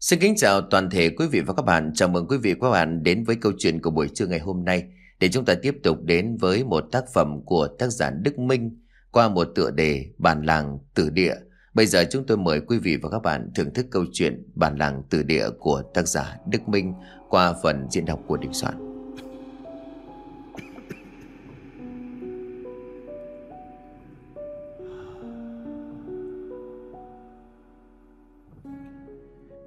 Xin kính chào toàn thể quý vị và các bạn. Chào mừng quý vị và các bạn đến với câu chuyện của buổi trưa ngày hôm nay để chúng ta tiếp tục đến với một tác phẩm của tác giả Đức Minh qua một tựa đề Bản làng Tử Địa. Bây giờ chúng tôi mời quý vị và các bạn thưởng thức câu chuyện Bản làng Tử Địa của tác giả Đức Minh qua phần diễn đọc của Đình Soạn.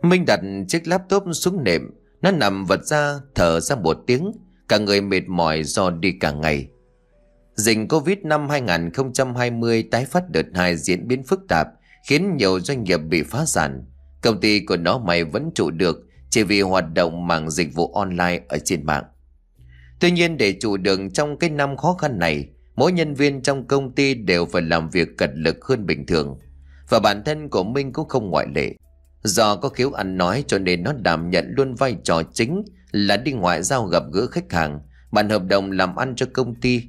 Minh đặt chiếc laptop xuống nệm, nó nằm vật ra, thở ra một tiếng, cả người mệt mỏi do đi cả ngày. Dịch Covid năm 2020 tái phát đợt 2 diễn biến phức tạp, khiến nhiều doanh nghiệp bị phá sản. Công ty của nó mày vẫn trụ được chỉ vì hoạt động mạng dịch vụ online ở trên mạng. Tuy nhiên để trụ được trong cái năm khó khăn này, mỗi nhân viên trong công ty đều phải làm việc cật lực hơn bình thường. Và bản thân của Minh cũng không ngoại lệ. Do có khiếu ăn nói cho nên nó đảm nhận luôn vai trò chính là đi ngoại giao gặp gỡ khách hàng, bàn hợp đồng làm ăn cho công ty.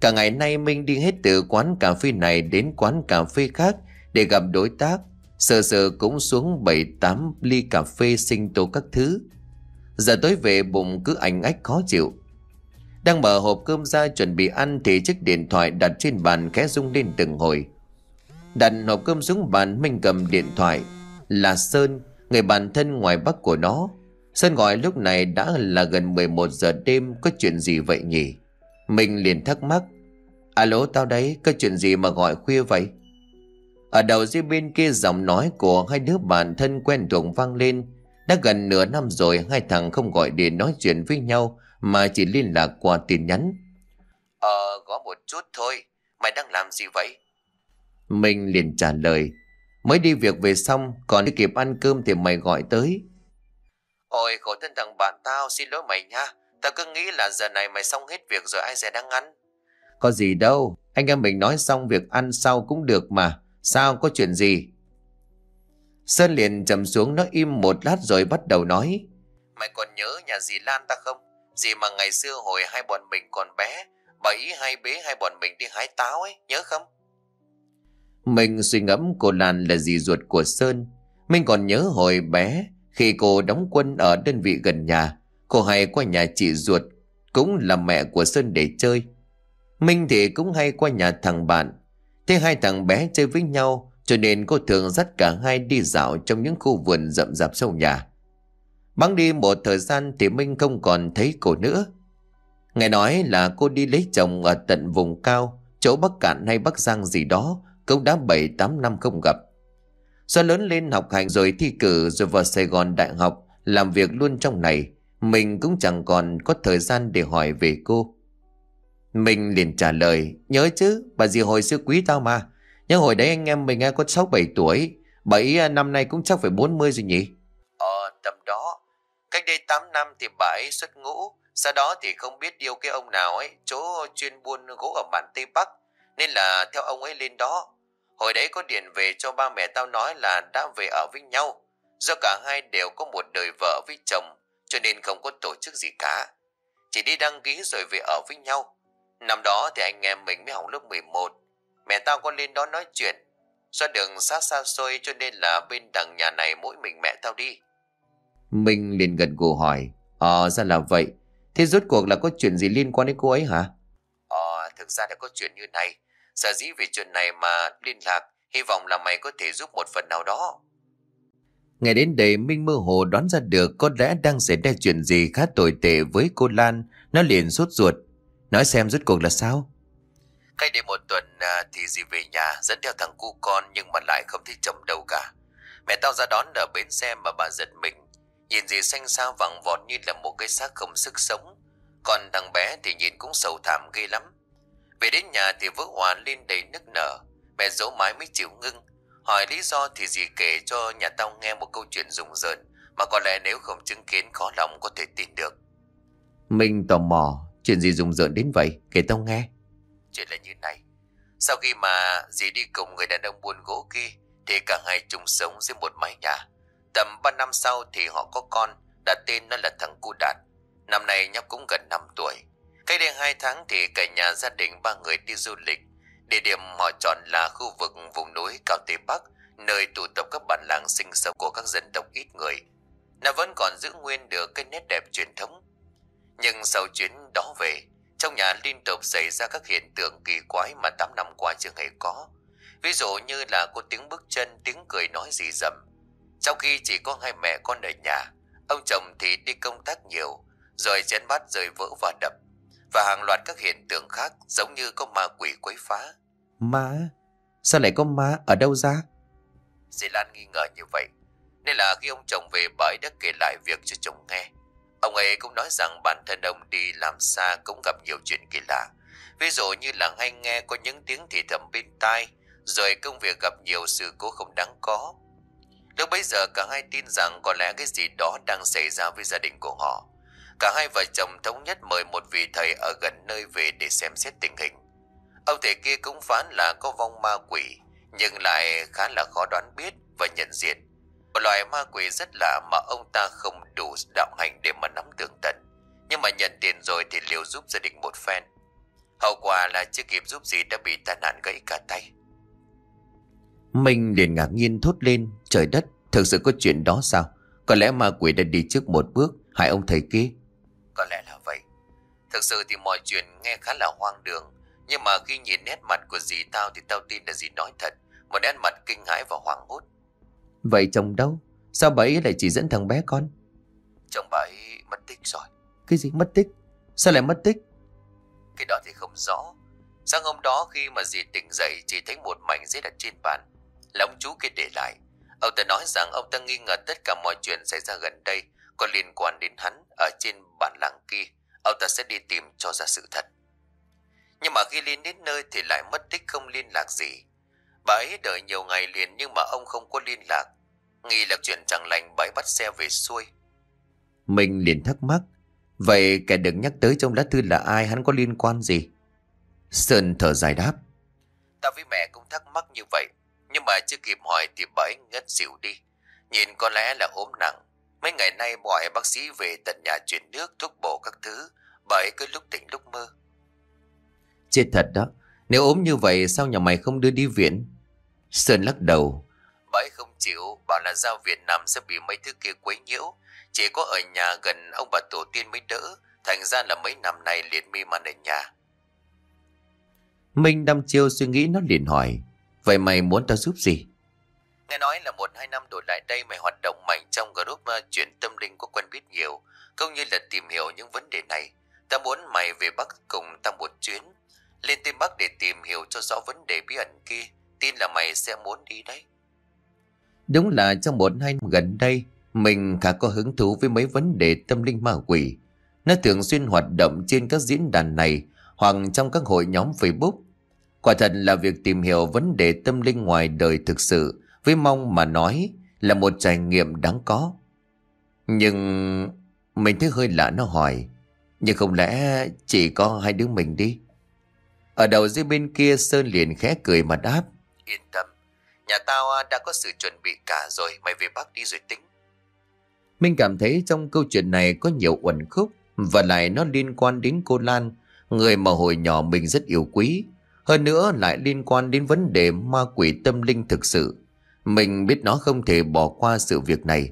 Cả ngày nay Minh đi hết từ quán cà phê này đến quán cà phê khác để gặp đối tác, sờ sờ cũng xuống 7-8 ly cà phê sinh tố các thứ. Giờ tối về bụng cứ ảnh ách khó chịu. Đang mở hộp cơm ra chuẩn bị ăn thì chiếc điện thoại đặt trên bàn khẽ rung lên từng hồi. Đặt hộp cơm xuống bàn Minh cầm điện thoại là Sơn, người bạn thân ngoài bắc của nó. Sơn gọi lúc này đã là gần 11 giờ đêm có chuyện gì vậy nhỉ? Mình liền thắc mắc. Alo tao đấy, có chuyện gì mà gọi khuya vậy? Ở đầu dưới bên kia giọng nói của hai đứa bạn thân quen thuộc vang lên. Đã gần nửa năm rồi hai thằng không gọi điện nói chuyện với nhau mà chỉ liên lạc qua tin nhắn. Ờ, có một chút thôi, mày đang làm gì vậy? Mình liền trả lời. Mới đi việc về xong Còn chưa kịp ăn cơm thì mày gọi tới Ôi khổ thân thằng bạn tao Xin lỗi mày nha Tao cứ nghĩ là giờ này mày xong hết việc rồi ai sẽ đang ăn Có gì đâu Anh em mình nói xong việc ăn sau cũng được mà Sao có chuyện gì Sơn liền trầm xuống nó im một lát rồi bắt đầu nói Mày còn nhớ nhà dì Lan ta không Dì mà ngày xưa hồi hai bọn mình còn bé Bà ý hay bế hai bọn mình đi hái táo ấy Nhớ không mình suy ngẫm cô Lan là dì ruột của Sơn. Mình còn nhớ hồi bé, khi cô đóng quân ở đơn vị gần nhà, cô hay qua nhà chị ruột, cũng là mẹ của Sơn để chơi. Minh thì cũng hay qua nhà thằng bạn. Thế hai thằng bé chơi với nhau, cho nên cô thường dắt cả hai đi dạo trong những khu vườn rậm rạp sau nhà. băng đi một thời gian thì Minh không còn thấy cô nữa. Nghe nói là cô đi lấy chồng ở tận vùng cao, chỗ Bắc Cạn hay Bắc Giang gì đó, cũng đã 7-8 năm không gặp. Do lớn lên học hành rồi thi cử rồi vào Sài Gòn đại học, làm việc luôn trong này, mình cũng chẳng còn có thời gian để hỏi về cô. Mình liền trả lời, nhớ chứ, bà dì hồi xưa quý tao mà. Nhớ hồi đấy anh em mình có 6-7 tuổi, bà ấy năm nay cũng chắc phải 40 rồi nhỉ? Ờ, tầm đó. Cách đây 8 năm thì bà ấy xuất ngũ, sau đó thì không biết yêu cái ông nào ấy, chỗ chuyên buôn gỗ ở bản Tây Bắc, nên là theo ông ấy lên đó. Hồi đấy có điện về cho ba mẹ tao nói là đã về ở với nhau. Do cả hai đều có một đời vợ với chồng, cho nên không có tổ chức gì cả. Chỉ đi đăng ký rồi về ở với nhau. Năm đó thì anh em mình mới học lớp 11. Mẹ tao có lên đó nói chuyện. Do đường xa xa xôi cho nên là bên đằng nhà này mỗi mình mẹ tao đi. Minh liền gần gù hỏi. Ờ à, ra là vậy. Thế rốt cuộc là có chuyện gì liên quan đến cô ấy hả? Ờ thực ra là có chuyện như này. Sở dĩ về chuyện này mà liên lạc, hy vọng là mày có thể giúp một phần nào đó. Ngày đến đây Minh mơ hồ đoán ra được có lẽ đang xảy ra chuyện gì khá tồi tệ với cô Lan. Nó liền sốt ruột. Nói xem rốt cuộc là sao? Cách đây một tuần à, thì dì về nhà dẫn theo thằng cu con nhưng mà lại không thấy chồng đâu cả. Mẹ tao ra đón ở bến xe mà bà giật mình. Nhìn dì xanh xao vàng vọt như là một cái xác không sức sống. Còn thằng bé thì nhìn cũng sầu thảm ghê lắm. Về đến nhà thì vỡ hòa lên đầy nức nở Mẹ dỗ mái mới chịu ngưng Hỏi lý do thì dì kể cho nhà tao nghe một câu chuyện rùng rợn Mà có lẽ nếu không chứng kiến khó lòng có thể tin được Mình tò mò Chuyện gì rùng rợn đến vậy Kể tao nghe Chuyện là như này Sau khi mà dì đi cùng người đàn ông buôn gỗ kia Thì cả hai chung sống dưới một mái nhà Tầm 3 năm sau thì họ có con Đặt tên nó là thằng Cú Đạt Năm nay nhóc cũng gần 5 tuổi Cách đây hai tháng thì cả nhà gia đình ba người đi du lịch. Địa điểm họ chọn là khu vực vùng núi Cao Tây Bắc, nơi tụ tập các bản làng sinh sống của các dân tộc ít người. Nó vẫn còn giữ nguyên được cái nét đẹp truyền thống. Nhưng sau chuyến đó về, trong nhà liên tục xảy ra các hiện tượng kỳ quái mà 8 năm qua chưa hề có. Ví dụ như là có tiếng bước chân, tiếng cười nói gì dầm. trong khi chỉ có hai mẹ con ở nhà, ông chồng thì đi công tác nhiều, rồi chén bát rơi vỡ và đập và hàng loạt các hiện tượng khác giống như có ma quỷ quấy phá. Ma? Sao lại có ma ở đâu ra? Dì Lan nghi ngờ như vậy, nên là khi ông chồng về bãi ấy đã kể lại việc cho chồng nghe. Ông ấy cũng nói rằng bản thân ông đi làm xa cũng gặp nhiều chuyện kỳ lạ. Ví dụ như là hay nghe có những tiếng thì thầm bên tai, rồi công việc gặp nhiều sự cố không đáng có. Lúc bấy giờ cả hai tin rằng có lẽ cái gì đó đang xảy ra với gia đình của họ. Cả hai vợ chồng thống nhất mời một vị thầy ở gần nơi về để xem xét tình hình. Ông thầy kia cũng phán là có vong ma quỷ, nhưng lại khá là khó đoán biết và nhận diện. Một loài ma quỷ rất lạ mà ông ta không đủ đạo hành để mà nắm tường tận. Nhưng mà nhận tiền rồi thì liều giúp gia đình một phen. Hậu quả là chưa kịp giúp gì đã bị tai nạn gãy cả tay. Mình liền ngạc nhiên thốt lên, trời đất, thực sự có chuyện đó sao? Có lẽ ma quỷ đã đi trước một bước, hại ông thầy kia có lẽ là vậy. Thực sự thì mọi chuyện nghe khá là hoang đường, nhưng mà khi nhìn nét mặt của dì tao thì tao tin là dì nói thật, một nét mặt kinh hãi và hoảng hốt. Vậy chồng đâu? Sao bà ấy lại chỉ dẫn thằng bé con? Chồng bà ấy mất tích rồi. Cái gì mất tích? Sao lại mất tích? Cái đó thì không rõ. Sáng hôm đó khi mà dì tỉnh dậy chỉ thấy một mảnh giấy đặt trên bàn. Là ông chú kia để lại. Ông ta nói rằng ông ta nghi ngờ tất cả mọi chuyện xảy ra gần đây có liên quan đến hắn ở trên bản làng kia, ông ta sẽ đi tìm cho ra sự thật. Nhưng mà khi lên đến nơi thì lại mất tích không liên lạc gì. Bà ấy đợi nhiều ngày liền nhưng mà ông không có liên lạc. Nghi là chuyện chẳng lành bà ấy bắt xe về xuôi. Mình liền thắc mắc. Vậy kẻ được nhắc tới trong lá thư là ai hắn có liên quan gì? Sơn thở dài đáp. Ta với mẹ cũng thắc mắc như vậy. Nhưng mà chưa kịp hỏi thì bà ấy ngất xỉu đi. Nhìn có lẽ là ốm nặng Mấy ngày nay mọi bác sĩ về tận nhà chuyển nước, thuốc bổ các thứ, bà cứ lúc tỉnh lúc mơ. Chết thật đó, nếu ốm như vậy sao nhà mày không đưa đi viện? Sơn lắc đầu. Bà không chịu, bảo là giao viện nằm sẽ bị mấy thứ kia quấy nhiễu. Chỉ có ở nhà gần ông bà tổ tiên mới đỡ, thành ra là mấy năm nay liền mi màn ở nhà. Minh đăm chiêu suy nghĩ nó liền hỏi, vậy mày muốn tao giúp gì? Nghe nói là một hai năm đổi lại đây mày hoạt động mạnh trong group ờ, chuyện tâm linh có quen biết nhiều, cũng như là tìm hiểu những vấn đề này. Ta muốn mày về Bắc cùng ta một chuyến, lên Tây Bắc để tìm hiểu cho rõ vấn đề bí ẩn kia, tin là mày sẽ muốn đi đấy. Đúng là trong một hai năm gần đây, mình khá có hứng thú với mấy vấn đề tâm linh ma quỷ. Nó thường xuyên hoạt động trên các diễn đàn này hoặc trong các hội nhóm Facebook. Quả thật là việc tìm hiểu vấn đề tâm linh ngoài đời thực sự với mong mà nói là một trải nghiệm đáng có. Nhưng mình thấy hơi lạ nó hỏi, nhưng không lẽ chỉ có hai đứa mình đi? Ở đầu dưới bên kia Sơn liền khẽ cười mà đáp, yên tâm, nhà tao à, đã có sự chuẩn bị cả rồi, mày về bác đi rồi tính. Minh cảm thấy trong câu chuyện này có nhiều uẩn khúc và lại nó liên quan đến cô Lan, người mà hồi nhỏ mình rất yêu quý. Hơn nữa lại liên quan đến vấn đề ma quỷ tâm linh thực sự. Mình biết nó không thể bỏ qua sự việc này.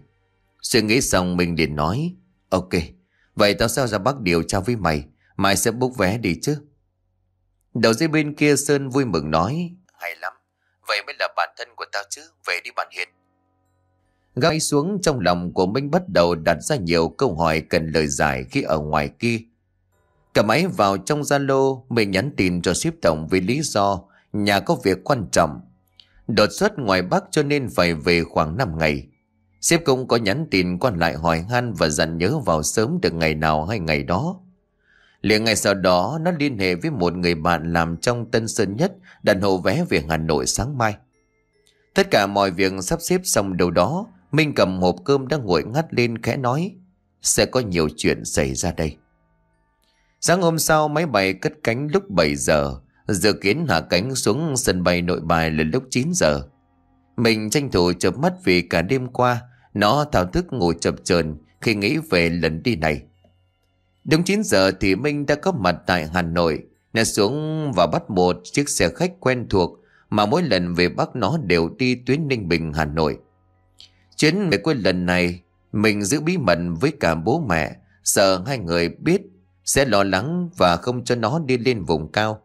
Suy nghĩ xong mình liền nói. Ok, vậy tao sao ra bác điều tra với mày. mày sẽ bốc vé đi chứ. Đầu dây bên kia Sơn vui mừng nói. Hay lắm, vậy mới là bản thân của tao chứ. Về đi bạn Hiền. Gai xuống trong lòng của mình bắt đầu đặt ra nhiều câu hỏi cần lời giải khi ở ngoài kia. Cả máy vào trong Zalo, mình nhắn tin cho ship tổng vì lý do nhà có việc quan trọng Đột xuất ngoài Bắc cho nên phải về khoảng 5 ngày. Sếp cũng có nhắn tin quan lại hỏi han và dặn nhớ vào sớm được ngày nào hay ngày đó. Liền ngày sau đó nó liên hệ với một người bạn làm trong Tân Sơn Nhất đặt hộ vé về Hà Nội sáng mai. Tất cả mọi việc sắp xếp xong đầu đó, Minh cầm hộp cơm đang ngồi ngắt lên khẽ nói Sẽ có nhiều chuyện xảy ra đây Sáng hôm sau máy bay cất cánh lúc 7 giờ Dự kiến hạ cánh xuống sân bay nội bài là lúc 9 giờ Mình tranh thủ chớp mắt vì cả đêm qua Nó thao thức ngủ chập chờn khi nghĩ về lần đi này Đúng 9 giờ thì Minh đã có mặt tại Hà Nội nè xuống và bắt một chiếc xe khách quen thuộc Mà mỗi lần về Bắc nó đều đi tuyến Ninh Bình Hà Nội Chuyến về quê lần này Mình giữ bí mật với cả bố mẹ Sợ hai người biết Sẽ lo lắng và không cho nó đi lên vùng cao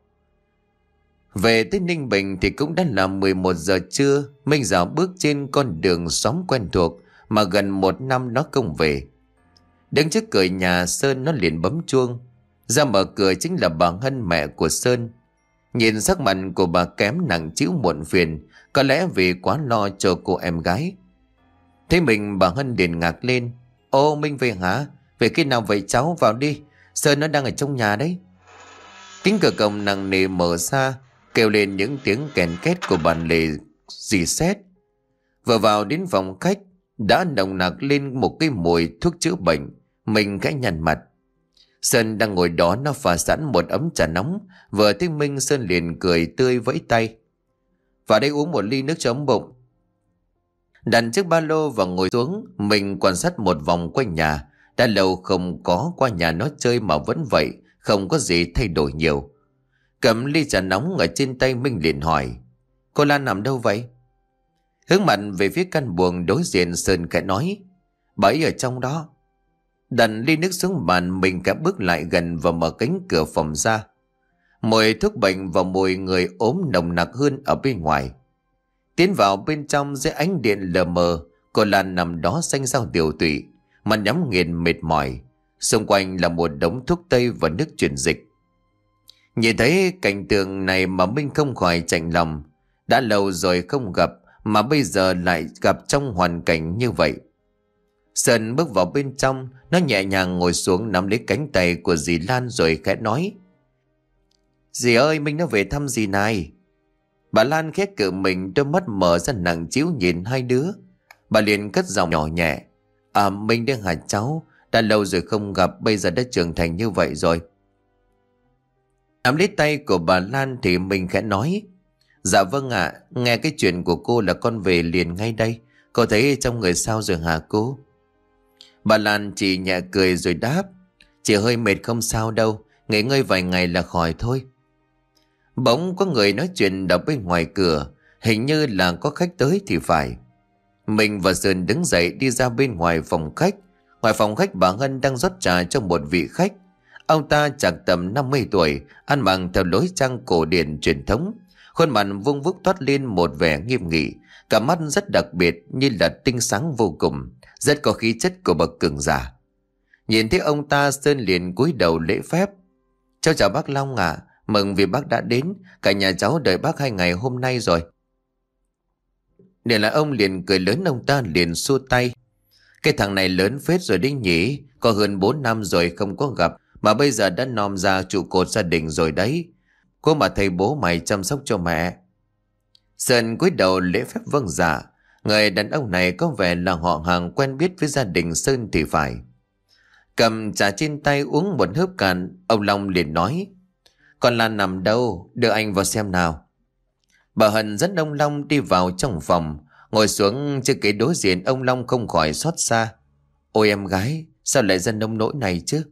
về tới Ninh Bình thì cũng đã là 11 giờ trưa, Minh Giảo bước trên con đường xóm quen thuộc mà gần một năm nó không về. Đứng trước cửa nhà Sơn nó liền bấm chuông. Ra mở cửa chính là bà Hân mẹ của Sơn. Nhìn sắc mặt của bà kém nặng chữ muộn phiền, có lẽ vì quá lo cho cô em gái. Thế mình bà Hân liền ngạc lên. Ô Minh về hả? Về khi nào vậy cháu vào đi, Sơn nó đang ở trong nhà đấy. Kính cửa cổng nặng nề mở ra, kêu lên những tiếng kèn két của bàn lề dì xét. Vừa vào đến phòng khách, đã nồng nặc lên một cái mùi thuốc chữa bệnh, mình cái nhằn mặt. Sơn đang ngồi đó nó pha sẵn một ấm trà nóng, vừa thấy Minh Sơn liền cười tươi vẫy tay. và đây uống một ly nước chấm bụng. Đặt chiếc ba lô và ngồi xuống, mình quan sát một vòng quanh nhà. Đã lâu không có qua nhà nó chơi mà vẫn vậy, không có gì thay đổi nhiều. Cầm ly trà nóng ở trên tay Minh liền hỏi Cô Lan nằm đâu vậy? Hướng mạnh về phía căn buồng đối diện Sơn khẽ nói Bà ấy ở trong đó Đặt ly nước xuống bàn mình cả bước lại gần và mở cánh cửa phòng ra Mùi thuốc bệnh và mùi người ốm nồng nặc hơn ở bên ngoài Tiến vào bên trong dưới ánh điện lờ mờ Cô Lan nằm đó xanh xao tiều tụy Mặt nhắm nghiền mệt mỏi Xung quanh là một đống thuốc tây và nước truyền dịch Nhìn thấy cảnh tượng này mà Minh không khỏi chạnh lòng. Đã lâu rồi không gặp mà bây giờ lại gặp trong hoàn cảnh như vậy. Sơn bước vào bên trong, nó nhẹ nhàng ngồi xuống nắm lấy cánh tay của dì Lan rồi khẽ nói. Dì ơi, Minh nó về thăm dì này. Bà Lan khét cự mình đôi mắt mở ra nặng chiếu nhìn hai đứa. Bà liền cất giọng nhỏ nhẹ. À, Minh đang hả cháu, đã lâu rồi không gặp, bây giờ đã trưởng thành như vậy rồi. Ám lấy tay của bà Lan thì mình khẽ nói Dạ vâng ạ Nghe cái chuyện của cô là con về liền ngay đây Cô thấy trong người sao rồi hả cô Bà Lan chỉ nhẹ cười rồi đáp Chỉ hơi mệt không sao đâu Nghỉ ngơi vài ngày là khỏi thôi Bỗng có người nói chuyện đọc bên ngoài cửa Hình như là có khách tới thì phải Mình và Sơn đứng dậy đi ra bên ngoài phòng khách Ngoài phòng khách bà Ngân đang rót trà cho một vị khách Ông ta chẳng tầm 50 tuổi, ăn mặc theo lối trang cổ điển truyền thống. Khuôn mặt vung vúc thoát lên một vẻ nghiêm nghị, cả mắt rất đặc biệt như là tinh sáng vô cùng, rất có khí chất của bậc cường giả. Nhìn thấy ông ta Sơn liền cúi đầu lễ phép. Cháu chào bác Long ạ, mừng vì bác đã đến, cả nhà cháu đợi bác hai ngày hôm nay rồi. Để là ông liền cười lớn ông ta liền xua tay. Cái thằng này lớn phết rồi đấy nhỉ, có hơn 4 năm rồi không có gặp, mà bây giờ đã nom ra trụ cột gia đình rồi đấy Cô mà thầy bố mày chăm sóc cho mẹ Sơn cúi đầu lễ phép vâng giả dạ. Người đàn ông này có vẻ là họ hàng quen biết với gia đình Sơn thì phải Cầm trà trên tay uống một hớp cạn Ông Long liền nói Con Lan nằm đâu Đưa anh vào xem nào Bà Hân dẫn ông Long đi vào trong phòng Ngồi xuống trước kế đối diện Ông Long không khỏi xót xa Ôi em gái Sao lại dân nông nỗi này chứ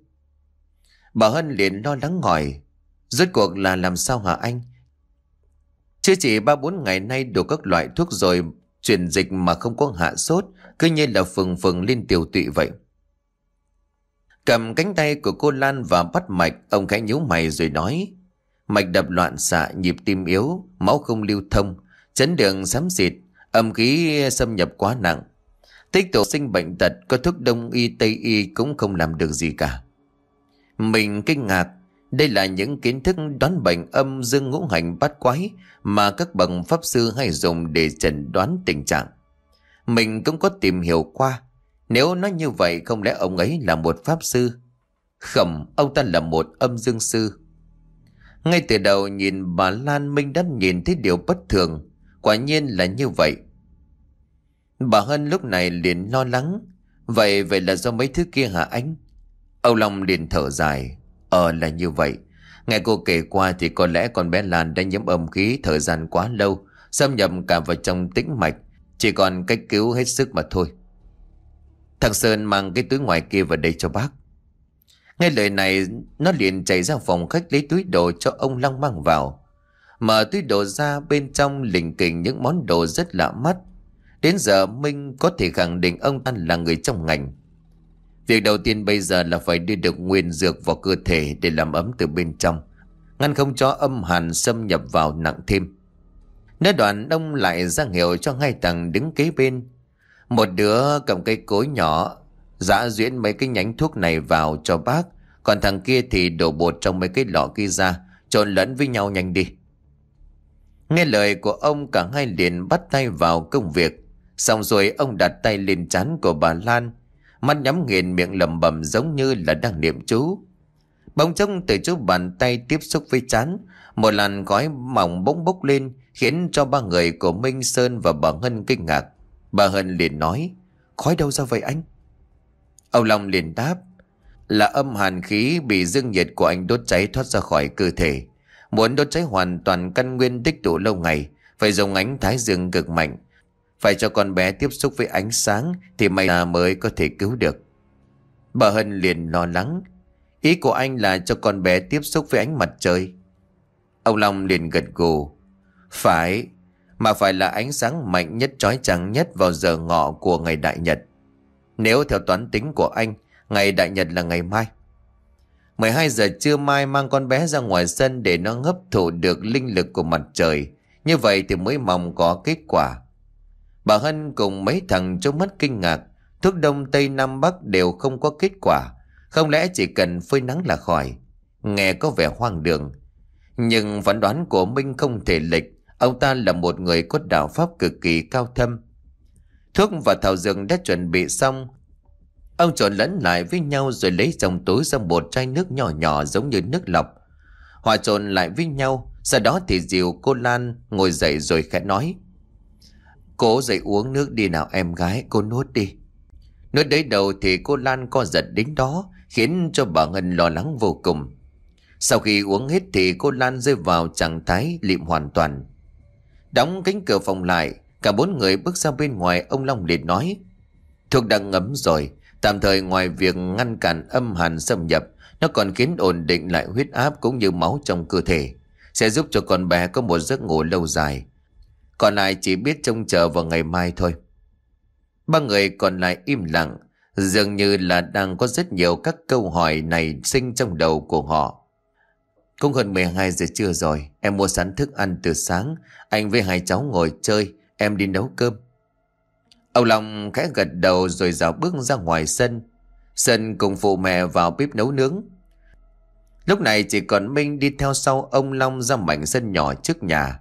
Bà Hân liền lo lắng hỏi Rốt cuộc là làm sao hả anh Chưa chỉ ba bốn ngày nay đủ các loại thuốc rồi Chuyển dịch mà không có hạ sốt Cứ như là phừng phừng lên tiểu tụy vậy Cầm cánh tay của cô Lan và bắt mạch Ông khẽ nhíu mày rồi nói Mạch đập loạn xạ nhịp tim yếu Máu không lưu thông Chấn đường xám xịt Âm khí xâm nhập quá nặng Tích tổ sinh bệnh tật Có thuốc đông y tây y cũng không làm được gì cả mình kinh ngạc, đây là những kiến thức đoán bệnh âm dương ngũ hành bát quái mà các bậc pháp sư hay dùng để chẩn đoán tình trạng. Mình cũng có tìm hiểu qua, nếu nói như vậy không lẽ ông ấy là một pháp sư? Không, ông ta là một âm dương sư. Ngay từ đầu nhìn bà Lan Minh đã nhìn thấy điều bất thường, quả nhiên là như vậy. Bà Hân lúc này liền lo lắng, vậy vậy là do mấy thứ kia hả anh? Âu Long liền thở dài. Ờ là như vậy. Nghe cô kể qua thì có lẽ con bé Lan đã nhiễm âm khí thời gian quá lâu, xâm nhập cả vào trong tĩnh mạch. Chỉ còn cách cứu hết sức mà thôi. Thằng Sơn mang cái túi ngoài kia vào đây cho bác. Nghe lời này, nó liền chạy ra phòng khách lấy túi đồ cho ông Long mang vào. Mở túi đồ ra bên trong lình kình những món đồ rất lạ mắt. Đến giờ Minh có thể khẳng định ông An là người trong ngành. Việc đầu tiên bây giờ là phải đưa được nguyên dược vào cơ thể để làm ấm từ bên trong, ngăn không cho âm hàn xâm nhập vào nặng thêm. Nói đoạn đông lại ra hiệu cho hai thằng đứng kế bên. Một đứa cầm cây cối nhỏ, giã duyễn mấy cái nhánh thuốc này vào cho bác, còn thằng kia thì đổ bột trong mấy cái lọ kia ra, trộn lẫn với nhau nhanh đi. Nghe lời của ông cả hai liền bắt tay vào công việc, xong rồi ông đặt tay lên chán của bà Lan, mắt nhắm nghiền miệng lẩm bẩm giống như là đang niệm chú. Bóng trông từ chỗ bàn tay tiếp xúc với chán, một làn gói mỏng bỗng bốc lên khiến cho ba người của Minh Sơn và bà Hân kinh ngạc. Bà Hân liền nói, khói đâu ra vậy anh? Ông Long liền đáp, là âm hàn khí bị dương nhiệt của anh đốt cháy thoát ra khỏi cơ thể. Muốn đốt cháy hoàn toàn căn nguyên tích tụ lâu ngày, phải dùng ánh thái dương cực mạnh. Phải cho con bé tiếp xúc với ánh sáng Thì mày là mới có thể cứu được Bà Hân liền lo lắng Ý của anh là cho con bé tiếp xúc với ánh mặt trời Ông Long liền gật gù Phải Mà phải là ánh sáng mạnh nhất trói trắng nhất vào giờ ngọ của ngày đại nhật Nếu theo toán tính của anh Ngày đại nhật là ngày mai 12 giờ trưa mai mang con bé ra ngoài sân để nó hấp thụ được linh lực của mặt trời. Như vậy thì mới mong có kết quả. Bà Hân cùng mấy thằng trông mắt kinh ngạc, thuốc đông tây nam bắc đều không có kết quả, không lẽ chỉ cần phơi nắng là khỏi. Nghe có vẻ hoang đường. Nhưng phán đoán của Minh không thể lệch, ông ta là một người có đạo pháp cực kỳ cao thâm. Thuốc và thảo dược đã chuẩn bị xong, Ông trộn lẫn lại với nhau rồi lấy trong túi ra một chai nước nhỏ nhỏ giống như nước lọc. Hòa trộn lại với nhau, sau đó thì dìu cô Lan ngồi dậy rồi khẽ nói. Cô dậy uống nước đi nào em gái Cô nuốt đi Nuốt đấy đầu thì cô Lan co giật đến đó Khiến cho bà Ngân lo lắng vô cùng Sau khi uống hết thì cô Lan rơi vào trạng thái lịm hoàn toàn Đóng cánh cửa phòng lại Cả bốn người bước ra bên ngoài Ông Long liền nói Thuốc đã ngấm rồi Tạm thời ngoài việc ngăn cản âm hàn xâm nhập Nó còn khiến ổn định lại huyết áp cũng như máu trong cơ thể Sẽ giúp cho con bé có một giấc ngủ lâu dài còn lại chỉ biết trông chờ vào ngày mai thôi Ba người còn lại im lặng Dường như là đang có rất nhiều các câu hỏi này sinh trong đầu của họ Cũng gần 12 giờ trưa rồi Em mua sẵn thức ăn từ sáng Anh với hai cháu ngồi chơi Em đi nấu cơm Ông Long khẽ gật đầu rồi dạo bước ra ngoài sân Sân cùng phụ mẹ vào bếp nấu nướng Lúc này chỉ còn Minh đi theo sau ông Long ra mảnh sân nhỏ trước nhà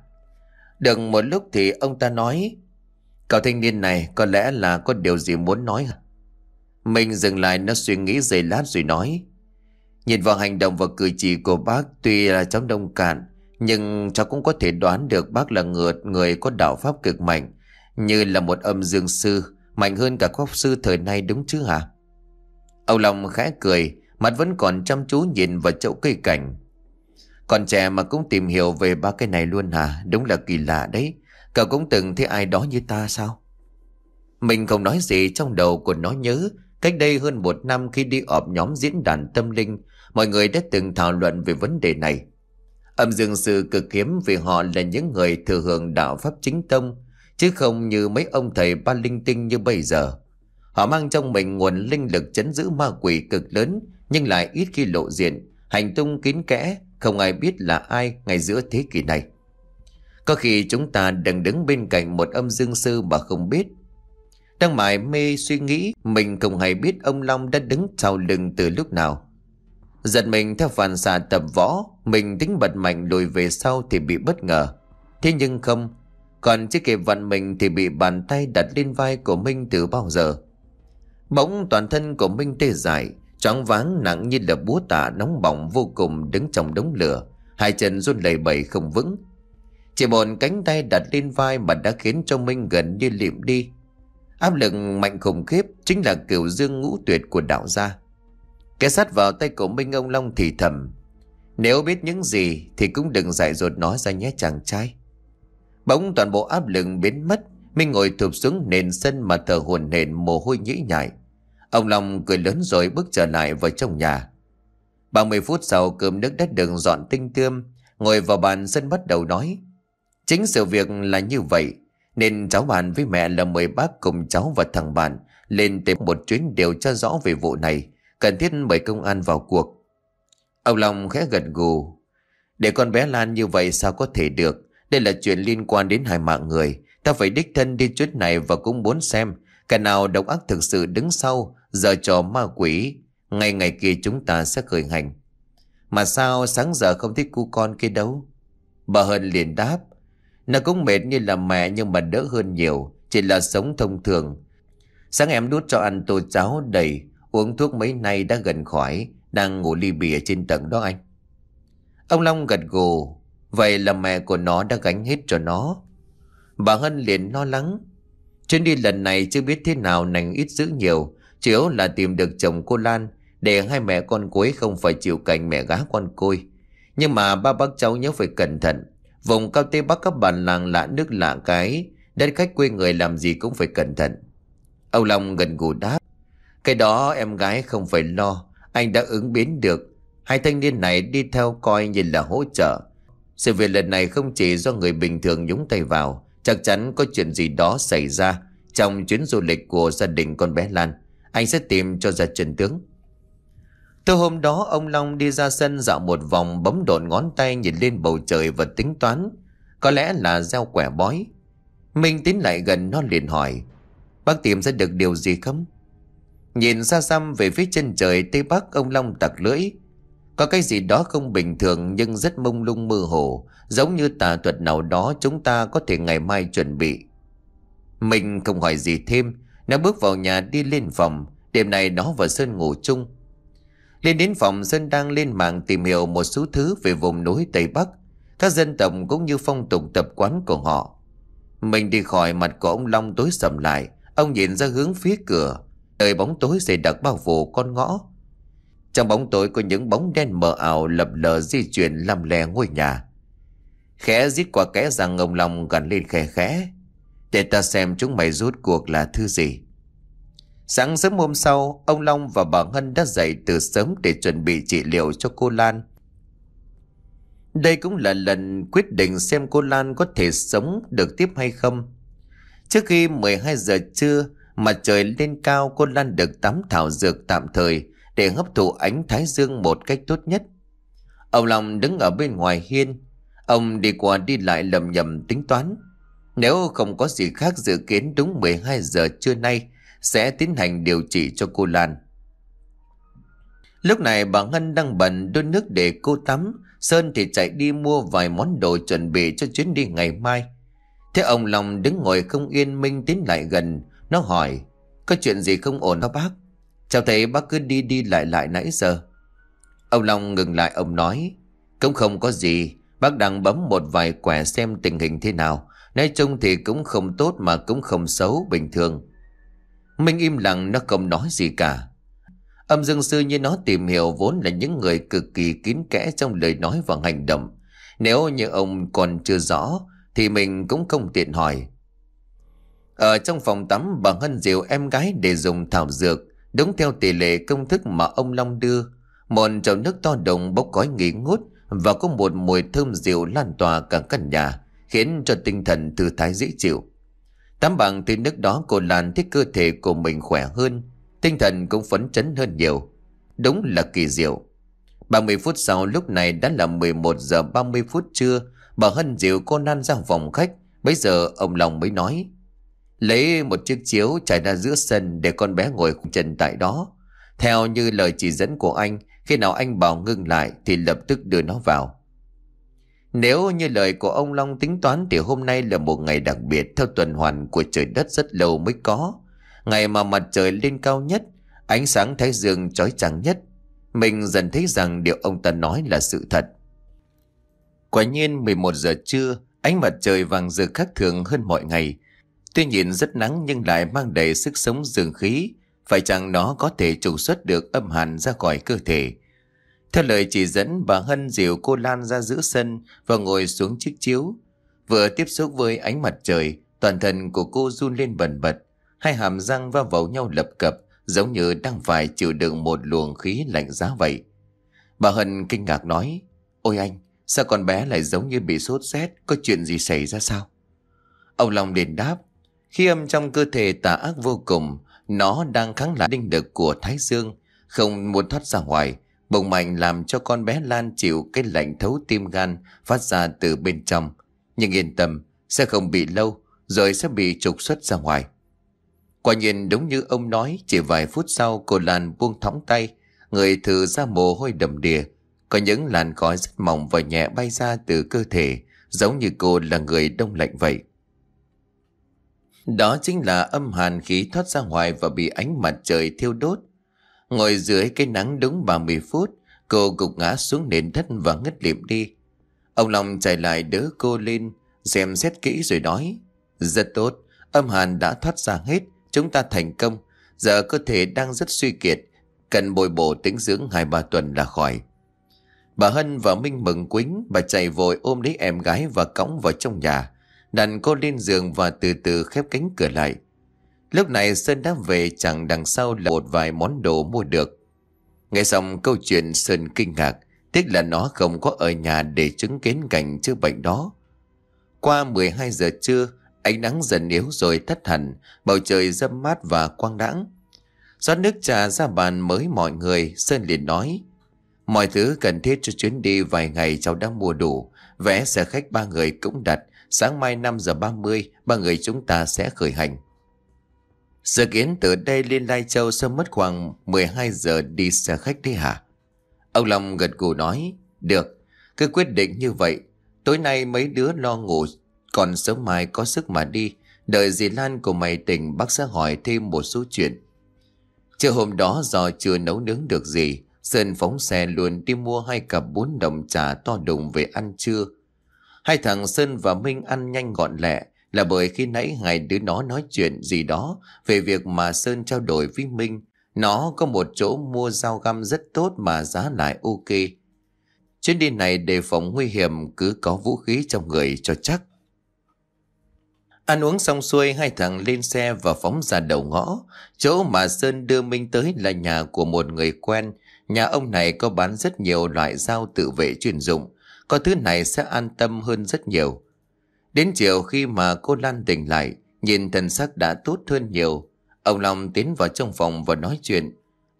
được một lúc thì ông ta nói Cậu thanh niên này có lẽ là có điều gì muốn nói Mình dừng lại nó suy nghĩ giây lát rồi nói Nhìn vào hành động và cử chỉ của bác Tuy là cháu đông cạn Nhưng cháu cũng có thể đoán được bác là người, người có đạo pháp cực mạnh Như là một âm dương sư Mạnh hơn cả quốc sư thời nay đúng chứ hả Ông Long khẽ cười Mặt vẫn còn chăm chú nhìn vào chậu cây cảnh còn trẻ mà cũng tìm hiểu về ba cái này luôn hả? Đúng là kỳ lạ đấy. Cậu cũng từng thấy ai đó như ta sao? Mình không nói gì trong đầu của nó nhớ. Cách đây hơn một năm khi đi họp nhóm diễn đàn tâm linh, mọi người đã từng thảo luận về vấn đề này. Âm dương sư cực hiếm vì họ là những người thừa hưởng đạo pháp chính tông, chứ không như mấy ông thầy ba linh tinh như bây giờ. Họ mang trong mình nguồn linh lực chấn giữ ma quỷ cực lớn nhưng lại ít khi lộ diện, hành tung kín kẽ không ai biết là ai ngay giữa thế kỷ này. Có khi chúng ta đang đứng bên cạnh một âm dương sư mà không biết. Đang mải mê suy nghĩ, mình không hay biết ông Long đã đứng sau lưng từ lúc nào. Giật mình theo phản xạ tập võ, mình tính bật mạnh lùi về sau thì bị bất ngờ. Thế nhưng không, còn chiếc kịp vặn mình thì bị bàn tay đặt lên vai của Minh từ bao giờ. Bỗng toàn thân của Minh tê dại, choáng váng nặng như là búa tạ nóng bỏng vô cùng đứng trong đống lửa hai chân run lẩy bẩy không vững chỉ một cánh tay đặt lên vai mà đã khiến cho minh gần như liệm đi áp lực mạnh khủng khiếp chính là kiểu dương ngũ tuyệt của đạo gia cái sát vào tay của minh ông long thì thầm nếu biết những gì thì cũng đừng dại dột nói ra nhé chàng trai bỗng toàn bộ áp lực biến mất minh ngồi thụp xuống nền sân mà thở hồn hển mồ hôi nhĩ nhại Ông Long cười lớn rồi bước trở lại vào trong nhà. 30 phút sau cơm nước đã được dọn tinh tươm, ngồi vào bàn sân bắt đầu nói. Chính sự việc là như vậy, nên cháu bạn với mẹ là mời bác cùng cháu và thằng bạn lên tìm một chuyến điều tra rõ về vụ này, cần thiết mời công an vào cuộc. Ông Long khẽ gật gù. Để con bé Lan như vậy sao có thể được? Đây là chuyện liên quan đến hai mạng người. Ta phải đích thân đi chuyến này và cũng muốn xem Cả nào độc ác thực sự đứng sau Giờ trò ma quỷ Ngày ngày kia chúng ta sẽ khởi hành Mà sao sáng giờ không thích cu con kia đâu Bà Hân liền đáp Nó cũng mệt như là mẹ nhưng mà đỡ hơn nhiều Chỉ là sống thông thường Sáng em đút cho ăn tô cháo đầy Uống thuốc mấy nay đã gần khỏi Đang ngủ ly bìa trên tầng đó anh Ông Long gật gù Vậy là mẹ của nó đã gánh hết cho nó Bà Hân liền lo lắng Chuyến đi lần này chưa biết thế nào nành ít dữ nhiều, chủ yếu là tìm được chồng cô Lan để hai mẹ con cuối không phải chịu cảnh mẹ gá con côi. Nhưng mà ba bác cháu nhớ phải cẩn thận. Vùng cao Tây Bắc các bản làng lạ nước lạ cái, đến khách quê người làm gì cũng phải cẩn thận. Âu Long gần gù đáp. Cái đó em gái không phải lo, anh đã ứng biến được. Hai thanh niên này đi theo coi như là hỗ trợ. Sự việc lần này không chỉ do người bình thường nhúng tay vào, Chắc chắn có chuyện gì đó xảy ra trong chuyến du lịch của gia đình con bé Lan. Anh sẽ tìm cho ra chân tướng. Từ hôm đó ông Long đi ra sân dạo một vòng bấm độn ngón tay nhìn lên bầu trời và tính toán. Có lẽ là gieo quẻ bói. Minh tiến lại gần nó liền hỏi. Bác tìm ra được điều gì không? Nhìn xa xăm về phía chân trời Tây Bắc ông Long tặc lưỡi. Có cái gì đó không bình thường nhưng rất mông lung mơ hồ, giống như tà thuật nào đó chúng ta có thể ngày mai chuẩn bị. Mình không hỏi gì thêm, nó bước vào nhà đi lên phòng, đêm nay nó và Sơn ngủ chung. Lên đến phòng Sơn đang lên mạng tìm hiểu một số thứ về vùng núi Tây Bắc, các dân tộc cũng như phong tục tập quán của họ. Mình đi khỏi mặt của ông Long tối sầm lại, ông nhìn ra hướng phía cửa, nơi bóng tối dày đặc bao phủ con ngõ. Trong bóng tối có những bóng đen mờ ảo lập lờ di chuyển làm lè ngôi nhà. Khẽ rít qua kẽ rằng ông Long gần lên khẽ khẽ. Để ta xem chúng mày rút cuộc là thứ gì. Sáng sớm hôm sau, ông Long và bà Ngân đã dậy từ sớm để chuẩn bị trị liệu cho cô Lan. Đây cũng là lần quyết định xem cô Lan có thể sống được tiếp hay không. Trước khi 12 giờ trưa mặt trời lên cao cô Lan được tắm thảo dược tạm thời để hấp thụ ánh thái dương một cách tốt nhất. Ông Long đứng ở bên ngoài hiên, ông đi qua đi lại lầm nhầm tính toán. Nếu không có gì khác dự kiến đúng 12 giờ trưa nay sẽ tiến hành điều trị cho cô Lan. Lúc này bà Ngân đang bận đun nước để cô tắm, Sơn thì chạy đi mua vài món đồ chuẩn bị cho chuyến đi ngày mai. Thế ông Long đứng ngồi không yên minh tiến lại gần, nó hỏi, có chuyện gì không ổn đó bác? Cháu thấy bác cứ đi đi lại lại nãy giờ Ông Long ngừng lại ông nói Cũng không có gì Bác đang bấm một vài quẻ xem tình hình thế nào Nói chung thì cũng không tốt mà cũng không xấu bình thường Minh im lặng nó không nói gì cả Âm dương sư như nó tìm hiểu vốn là những người cực kỳ kín kẽ trong lời nói và hành động Nếu như ông còn chưa rõ thì mình cũng không tiện hỏi ở trong phòng tắm bà Hân dìu em gái để dùng thảo dược Đúng theo tỷ lệ công thức mà ông Long đưa, một chậu nước to đồng bốc khói nghỉ ngút và có một mùi thơm dịu lan tỏa cả căn nhà, khiến cho tinh thần thư thái dễ chịu. Tắm bằng thì nước đó cô Lan thấy cơ thể của mình khỏe hơn, tinh thần cũng phấn chấn hơn nhiều. Đúng là kỳ diệu. 30 phút sau lúc này đã là 11 giờ 30 phút trưa, bà Hân dịu cô Lan ra phòng khách, Bấy giờ ông Long mới nói. Lấy một chiếc chiếu trải ra giữa sân để con bé ngồi chân tại đó. Theo như lời chỉ dẫn của anh, khi nào anh bảo ngưng lại thì lập tức đưa nó vào. Nếu như lời của ông Long tính toán thì hôm nay là một ngày đặc biệt theo tuần hoàn của trời đất rất lâu mới có. Ngày mà mặt trời lên cao nhất, ánh sáng thái dương chói chang nhất. Mình dần thấy rằng điều ông ta nói là sự thật. Quả nhiên 11 giờ trưa, ánh mặt trời vàng rực khác thường hơn mọi ngày, Tuy nhìn rất nắng nhưng lại mang đầy sức sống dương khí, phải chăng nó có thể trục xuất được âm hàn ra khỏi cơ thể. Theo lời chỉ dẫn bà Hân dìu cô Lan ra giữa sân và ngồi xuống chiếc chiếu. Vừa tiếp xúc với ánh mặt trời, toàn thân của cô run lên bần bật, hai hàm răng va vào nhau lập cập giống như đang phải chịu đựng một luồng khí lạnh giá vậy. Bà Hân kinh ngạc nói, ôi anh, sao con bé lại giống như bị sốt rét, có chuyện gì xảy ra sao? Ông Long liền đáp, khi âm trong cơ thể tà ác vô cùng, nó đang kháng lại linh lực của Thái Dương, không muốn thoát ra ngoài, bồng mạnh làm cho con bé Lan chịu cái lạnh thấu tim gan phát ra từ bên trong. Nhưng yên tâm, sẽ không bị lâu, rồi sẽ bị trục xuất ra ngoài. Quả nhiên đúng như ông nói, chỉ vài phút sau cô Lan buông thõng tay, người thử ra mồ hôi đầm đìa. Có những làn khói rất mỏng và nhẹ bay ra từ cơ thể, giống như cô là người đông lạnh vậy. Đó chính là âm hàn khí thoát ra ngoài và bị ánh mặt trời thiêu đốt. Ngồi dưới cái nắng đúng 30 phút, cô gục ngã xuống nền đất và ngất liệm đi. Ông Long chạy lại đỡ cô lên, xem xét kỹ rồi nói. Rất tốt, âm hàn đã thoát ra hết, chúng ta thành công. Giờ cơ thể đang rất suy kiệt, cần bồi bổ tĩnh dưỡng 2-3 tuần là khỏi. Bà Hân và Minh mừng quính, bà chạy vội ôm lấy em gái và cõng vào trong nhà đặt cô lên giường và từ từ khép cánh cửa lại. Lúc này Sơn đã về chẳng đằng sau là một vài món đồ mua được. Nghe xong câu chuyện Sơn kinh ngạc, tiếc là nó không có ở nhà để chứng kiến cảnh chữa bệnh đó. Qua 12 giờ trưa, ánh nắng dần yếu rồi thất hẳn, bầu trời râm mát và quang đãng. Rót nước trà ra bàn mới mọi người, Sơn liền nói. Mọi thứ cần thiết cho chuyến đi vài ngày cháu đã mua đủ, vé xe khách ba người cũng đặt sáng mai 5 giờ 30, ba người chúng ta sẽ khởi hành. Dự kiến từ đây lên Lai Châu sẽ mất khoảng 12 giờ đi xe khách đấy hả? Ông Long gật gù nói, được, cứ quyết định như vậy. Tối nay mấy đứa lo ngủ, còn sớm mai có sức mà đi. Đợi dì Lan của mày tỉnh bác sẽ hỏi thêm một số chuyện. Trưa hôm đó do chưa nấu nướng được gì, Sơn phóng xe luôn đi mua hai cặp bún đồng trà to đùng về ăn trưa. Hai thằng Sơn và Minh ăn nhanh gọn lẹ là bởi khi nãy hai đứa nó nói chuyện gì đó về việc mà Sơn trao đổi với Minh. Nó có một chỗ mua dao găm rất tốt mà giá lại ok. Chuyến đi này đề phòng nguy hiểm cứ có vũ khí trong người cho chắc. Ăn uống xong xuôi hai thằng lên xe và phóng ra đầu ngõ. Chỗ mà Sơn đưa Minh tới là nhà của một người quen. Nhà ông này có bán rất nhiều loại dao tự vệ chuyên dụng. Có thứ này sẽ an tâm hơn rất nhiều Đến chiều khi mà cô Lan tỉnh lại Nhìn thần sắc đã tốt hơn nhiều Ông Long tiến vào trong phòng và nói chuyện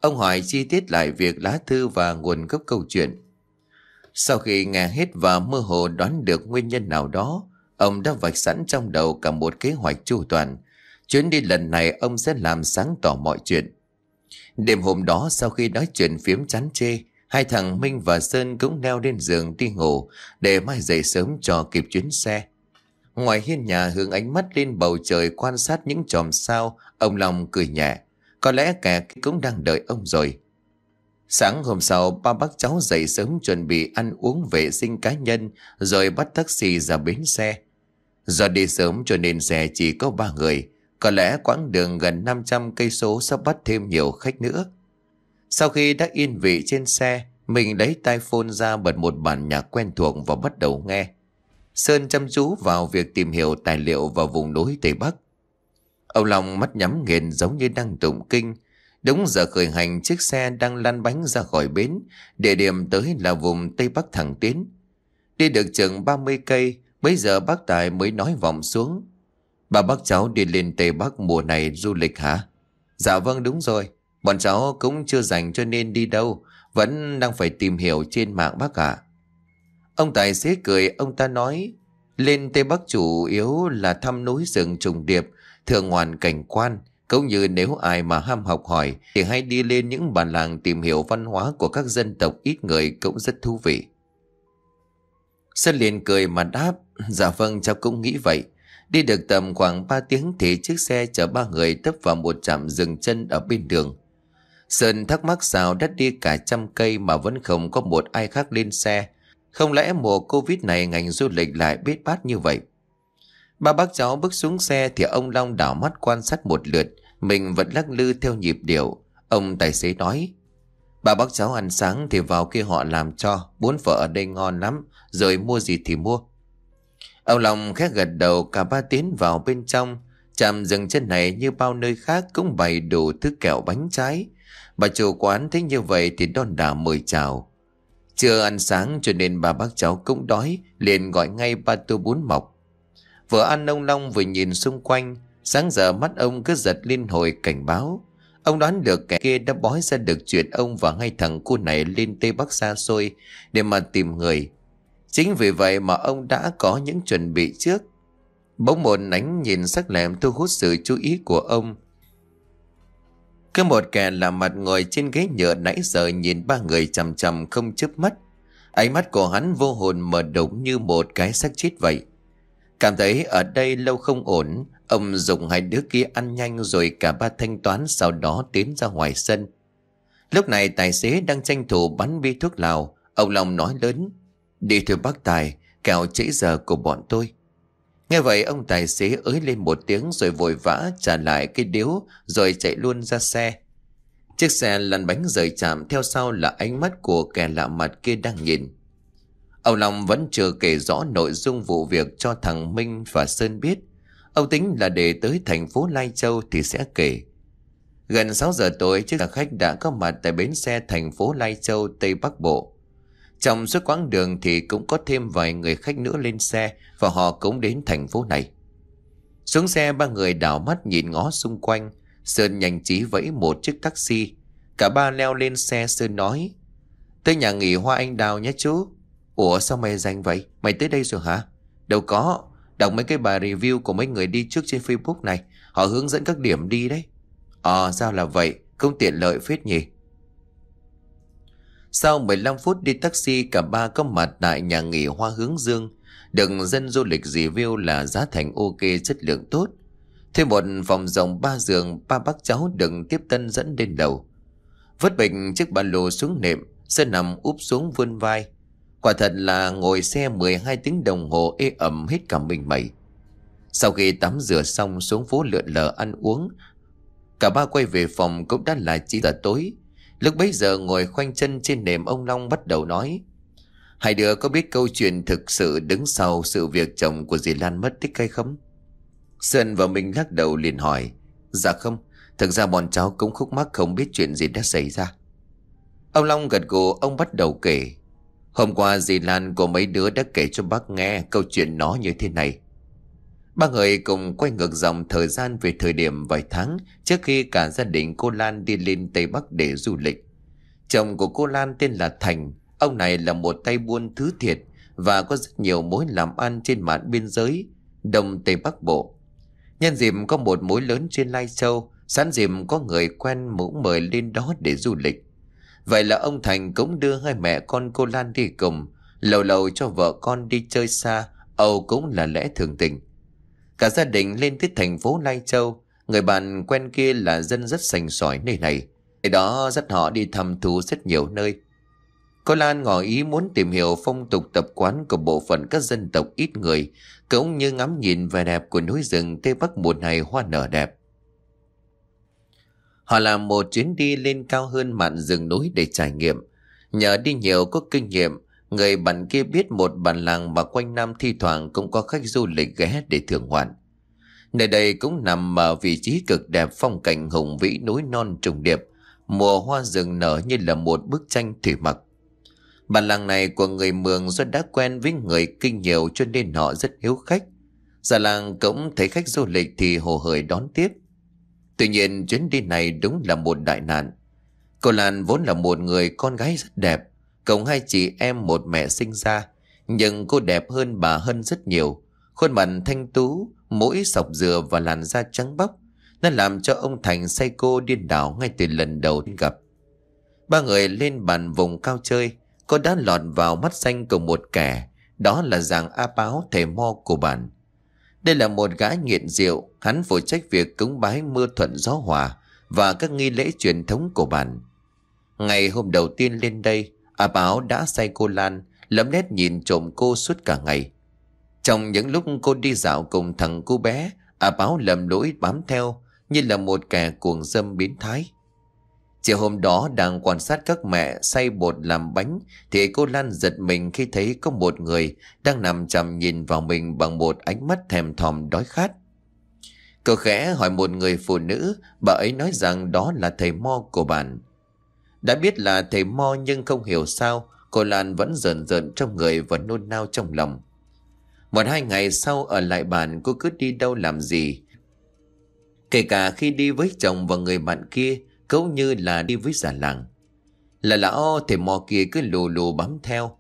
Ông hỏi chi tiết lại việc lá thư và nguồn gốc câu chuyện Sau khi nghe hết và mơ hồ đoán được nguyên nhân nào đó Ông đã vạch sẵn trong đầu cả một kế hoạch chu toàn Chuyến đi lần này ông sẽ làm sáng tỏ mọi chuyện Đêm hôm đó sau khi nói chuyện phiếm chán chê Hai thằng Minh và Sơn cũng leo lên giường đi ngủ để mai dậy sớm cho kịp chuyến xe. Ngoài hiên nhà hướng ánh mắt lên bầu trời quan sát những chòm sao, ông Long cười nhẹ. Có lẽ kẻ cũng đang đợi ông rồi. Sáng hôm sau, ba bác cháu dậy sớm chuẩn bị ăn uống vệ sinh cá nhân rồi bắt taxi ra bến xe. Do đi sớm cho nên xe chỉ có ba người, có lẽ quãng đường gần 500 cây số sắp bắt thêm nhiều khách nữa. Sau khi đã yên vị trên xe, mình lấy tai phone ra bật một bản nhạc quen thuộc và bắt đầu nghe. Sơn chăm chú vào việc tìm hiểu tài liệu vào vùng núi Tây Bắc. âu Long mắt nhắm nghiền giống như đang tụng kinh. Đúng giờ khởi hành chiếc xe đang lăn bánh ra khỏi bến, địa điểm tới là vùng Tây Bắc thẳng tiến. Đi được chừng 30 cây, bây giờ bác Tài mới nói vọng xuống. Bà bác cháu đi lên Tây Bắc mùa này du lịch hả? Dạ vâng đúng rồi. Bọn cháu cũng chưa dành cho nên đi đâu Vẫn đang phải tìm hiểu trên mạng bác ạ Ông tài xế cười ông ta nói Lên Tây Bắc chủ yếu là thăm núi rừng trùng điệp Thượng hoàn cảnh quan Cũng như nếu ai mà ham học hỏi Thì hãy đi lên những bản làng tìm hiểu văn hóa của các dân tộc ít người cũng rất thú vị Sơn liền cười mà đáp Dạ vâng cháu cũng nghĩ vậy Đi được tầm khoảng 3 tiếng thì chiếc xe chở ba người tấp vào một trạm dừng chân ở bên đường. Sơn thắc mắc sao đất đi cả trăm cây mà vẫn không có một ai khác lên xe. Không lẽ mùa Covid này ngành du lịch lại biết bát như vậy? Ba bác cháu bước xuống xe thì ông Long đảo mắt quan sát một lượt, mình vẫn lắc lư theo nhịp điệu. Ông tài xế nói, ba bác cháu ăn sáng thì vào kia họ làm cho, bốn phở ở đây ngon lắm, rồi mua gì thì mua. Ông Long khẽ gật đầu cả ba tiến vào bên trong, chạm dừng chân này như bao nơi khác cũng bày đủ thứ kẹo bánh trái, Bà chủ quán thấy như vậy thì đon đà mời chào. Chưa ăn sáng cho nên bà bác cháu cũng đói, liền gọi ngay ba tô bún mọc. Vừa ăn ông Long vừa nhìn xung quanh, sáng giờ mắt ông cứ giật liên hồi cảnh báo. Ông đoán được kẻ kia đã bói ra được chuyện ông và ngay thằng cô này lên Tây Bắc xa xôi để mà tìm người. Chính vì vậy mà ông đã có những chuẩn bị trước. Bỗng một ánh nhìn sắc lẹm thu hút sự chú ý của ông. Cứ một kẻ là mặt ngồi trên ghế nhựa nãy giờ nhìn ba người chầm chầm không chớp mắt. Ánh mắt của hắn vô hồn mở đống như một cái xác chết vậy. Cảm thấy ở đây lâu không ổn, ông dùng hai đứa kia ăn nhanh rồi cả ba thanh toán sau đó tiến ra ngoài sân. Lúc này tài xế đang tranh thủ bắn bi thuốc lào, ông lòng nói lớn. Đi thôi bác Tài, kẻo trễ giờ của bọn tôi. Nghe vậy ông tài xế ới lên một tiếng rồi vội vã trả lại cái điếu rồi chạy luôn ra xe. Chiếc xe lăn bánh rời chạm theo sau là ánh mắt của kẻ lạ mặt kia đang nhìn. Ông Long vẫn chưa kể rõ nội dung vụ việc cho thằng Minh và Sơn biết. Ông tính là để tới thành phố Lai Châu thì sẽ kể. Gần 6 giờ tối, chiếc xe khách đã có mặt tại bến xe thành phố Lai Châu, Tây Bắc Bộ. Trong suốt quãng đường thì cũng có thêm vài người khách nữa lên xe và họ cũng đến thành phố này. Xuống xe ba người đảo mắt nhìn ngó xung quanh, Sơn nhanh trí vẫy một chiếc taxi. Cả ba leo lên xe Sơn nói, tới nhà nghỉ Hoa Anh Đào nhé chú. Ủa sao mày dành vậy? Mày tới đây rồi hả? Đâu có, đọc mấy cái bài review của mấy người đi trước trên Facebook này, họ hướng dẫn các điểm đi đấy. Ờ sao là vậy, không tiện lợi phết nhỉ? Sau 15 phút đi taxi cả ba có mặt tại nhà nghỉ Hoa Hướng Dương Được dân du lịch review là giá thành ok chất lượng tốt thêm một phòng rộng ba giường ba bác cháu đừng tiếp tân dẫn lên đầu Vứt bình chiếc ba lô xuống nệm Sơn nằm úp xuống vươn vai Quả thật là ngồi xe 12 tiếng đồng hồ ê ẩm hết cả mình mẩy Sau khi tắm rửa xong xuống phố lượn lờ ăn uống Cả ba quay về phòng cũng đã là 9 giờ tối Lúc bấy giờ ngồi khoanh chân trên nệm ông Long bắt đầu nói Hai đứa có biết câu chuyện thực sự đứng sau sự việc chồng của dì Lan mất tích hay không? Sơn và mình lắc đầu liền hỏi Dạ không, thực ra bọn cháu cũng khúc mắc không biết chuyện gì đã xảy ra Ông Long gật gù ông bắt đầu kể Hôm qua dì Lan của mấy đứa đã kể cho bác nghe câu chuyện nó như thế này Ba người cùng quay ngược dòng thời gian về thời điểm vài tháng trước khi cả gia đình cô Lan đi lên Tây Bắc để du lịch. Chồng của cô Lan tên là Thành, ông này là một tay buôn thứ thiệt và có rất nhiều mối làm ăn trên mạng biên giới, đông Tây Bắc Bộ. Nhân dịp có một mối lớn trên Lai Châu, sẵn dịp có người quen mũ mời lên đó để du lịch. Vậy là ông Thành cũng đưa hai mẹ con cô Lan đi cùng, lầu lầu cho vợ con đi chơi xa, Âu cũng là lẽ thường tình. Cả gia đình lên tới thành phố Lai Châu, người bạn quen kia là dân rất sành sỏi nơi này. Từ đó dắt họ đi thăm thú rất nhiều nơi. Cô Lan ngỏ ý muốn tìm hiểu phong tục tập quán của bộ phận các dân tộc ít người, cũng như ngắm nhìn vẻ đẹp của núi rừng Tây Bắc mùa này hoa nở đẹp. Họ làm một chuyến đi lên cao hơn mạn rừng núi để trải nghiệm. Nhờ đi nhiều có kinh nghiệm, Người bạn kia biết một bản làng mà quanh năm thi thoảng cũng có khách du lịch ghé để thưởng ngoạn. Nơi đây cũng nằm ở vị trí cực đẹp phong cảnh hùng vĩ núi non trùng điệp, mùa hoa rừng nở như là một bức tranh thủy mặc. Bản làng này của người Mường do đã quen với người kinh nhiều cho nên họ rất hiếu khách. Già làng cũng thấy khách du lịch thì hồ hởi đón tiếp. Tuy nhiên chuyến đi này đúng là một đại nạn. Cô Lan vốn là một người con gái rất đẹp, Cộng hai chị em một mẹ sinh ra Nhưng cô đẹp hơn bà Hân rất nhiều Khuôn mặt thanh tú Mũi sọc dừa và làn da trắng bóc Nó làm cho ông Thành say cô điên đảo Ngay từ lần đầu gặp Ba người lên bàn vùng cao chơi Cô đã lọt vào mắt xanh của một kẻ Đó là giàng A Báo thầy mo của bản Đây là một gã nghiện rượu Hắn phụ trách việc cúng bái mưa thuận gió hòa Và các nghi lễ truyền thống của bản Ngày hôm đầu tiên lên đây A Báo đã say cô Lan, lấm nét nhìn trộm cô suốt cả ngày. Trong những lúc cô đi dạo cùng thằng cô bé, A Báo lầm lỗi bám theo như là một kẻ cuồng dâm biến thái. Chiều hôm đó đang quan sát các mẹ say bột làm bánh thì cô Lan giật mình khi thấy có một người đang nằm chằm nhìn vào mình bằng một ánh mắt thèm thòm đói khát. Cô khẽ hỏi một người phụ nữ, bà ấy nói rằng đó là thầy mo của bạn. Đã biết là thầy Mo nhưng không hiểu sao Cô Lan vẫn rợn rợn trong người và nôn nao trong lòng Một hai ngày sau ở lại bàn cô cứ đi đâu làm gì Kể cả khi đi với chồng và người bạn kia Cấu như là đi với già làng Là lão o thầy Mo kia cứ lù lù bám theo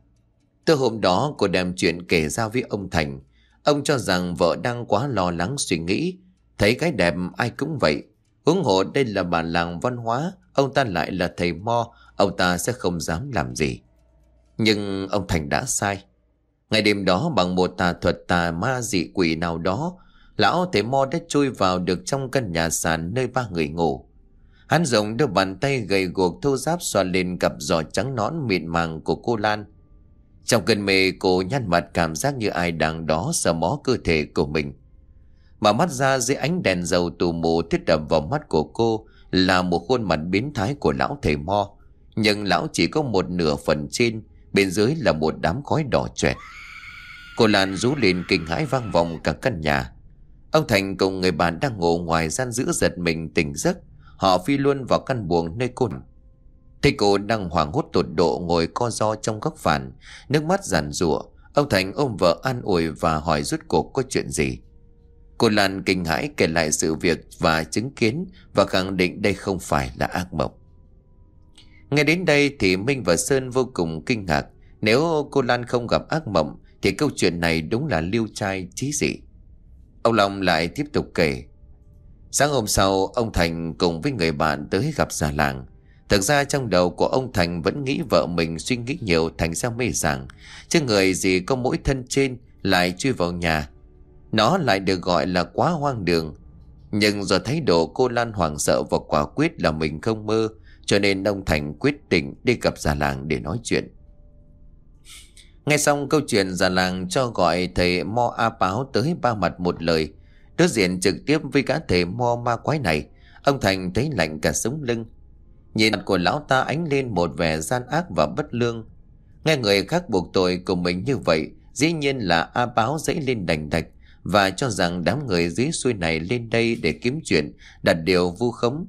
Từ hôm đó cô đem chuyện kể ra với ông Thành Ông cho rằng vợ đang quá lo lắng suy nghĩ Thấy cái đẹp ai cũng vậy ủng hộ đây là bản làng văn hóa Ông ta lại là thầy Mo Ông ta sẽ không dám làm gì Nhưng ông Thành đã sai Ngày đêm đó bằng một tà thuật tà ma dị quỷ nào đó Lão thầy Mo đã chui vào được trong căn nhà sàn nơi ba người ngủ Hắn rộng đưa bàn tay gầy guộc thô giáp xoa lên cặp giò trắng nõn mịn màng của cô Lan Trong cơn mê cô nhăn mặt cảm giác như ai đang đó sờ mó cơ thể của mình Mở mắt ra dưới ánh đèn dầu tù mù thiết đập vào mắt của cô là một khuôn mặt biến thái của lão thầy mo nhưng lão chỉ có một nửa phần trên bên dưới là một đám khói đỏ choẹt cô lan rú lên kinh hãi vang vọng cả căn nhà ông thành cùng người bạn đang ngủ ngoài gian giữ giật mình tỉnh giấc họ phi luôn vào căn buồng nơi cô thấy cô đang hoảng hốt tột độ ngồi co ro trong góc phản nước mắt giàn rủa ông thành ôm vợ an ủi và hỏi rút cuộc có chuyện gì Cô Lan kinh hãi kể lại sự việc và chứng kiến và khẳng định đây không phải là ác mộng. Nghe đến đây thì Minh và Sơn vô cùng kinh ngạc. Nếu cô Lan không gặp ác mộng thì câu chuyện này đúng là lưu trai trí dị. Ông Long lại tiếp tục kể. Sáng hôm sau, ông Thành cùng với người bạn tới gặp già làng. Thực ra trong đầu của ông Thành vẫn nghĩ vợ mình suy nghĩ nhiều thành ra mê rằng, Chứ người gì có mỗi thân trên lại chui vào nhà nó lại được gọi là quá hoang đường Nhưng do thái độ cô Lan hoảng sợ và quả quyết là mình không mơ Cho nên ông Thành quyết định đi gặp già làng để nói chuyện Nghe xong câu chuyện già làng cho gọi thầy Mo A Báo tới ba mặt một lời Đối diện trực tiếp với cả thầy Mo Ma Quái này Ông Thành thấy lạnh cả sống lưng Nhìn mặt của lão ta ánh lên một vẻ gian ác và bất lương Nghe người khác buộc tội của mình như vậy Dĩ nhiên là A Báo dãy lên đành đạch và cho rằng đám người dưới xuôi này lên đây để kiếm chuyện đặt điều vu khống.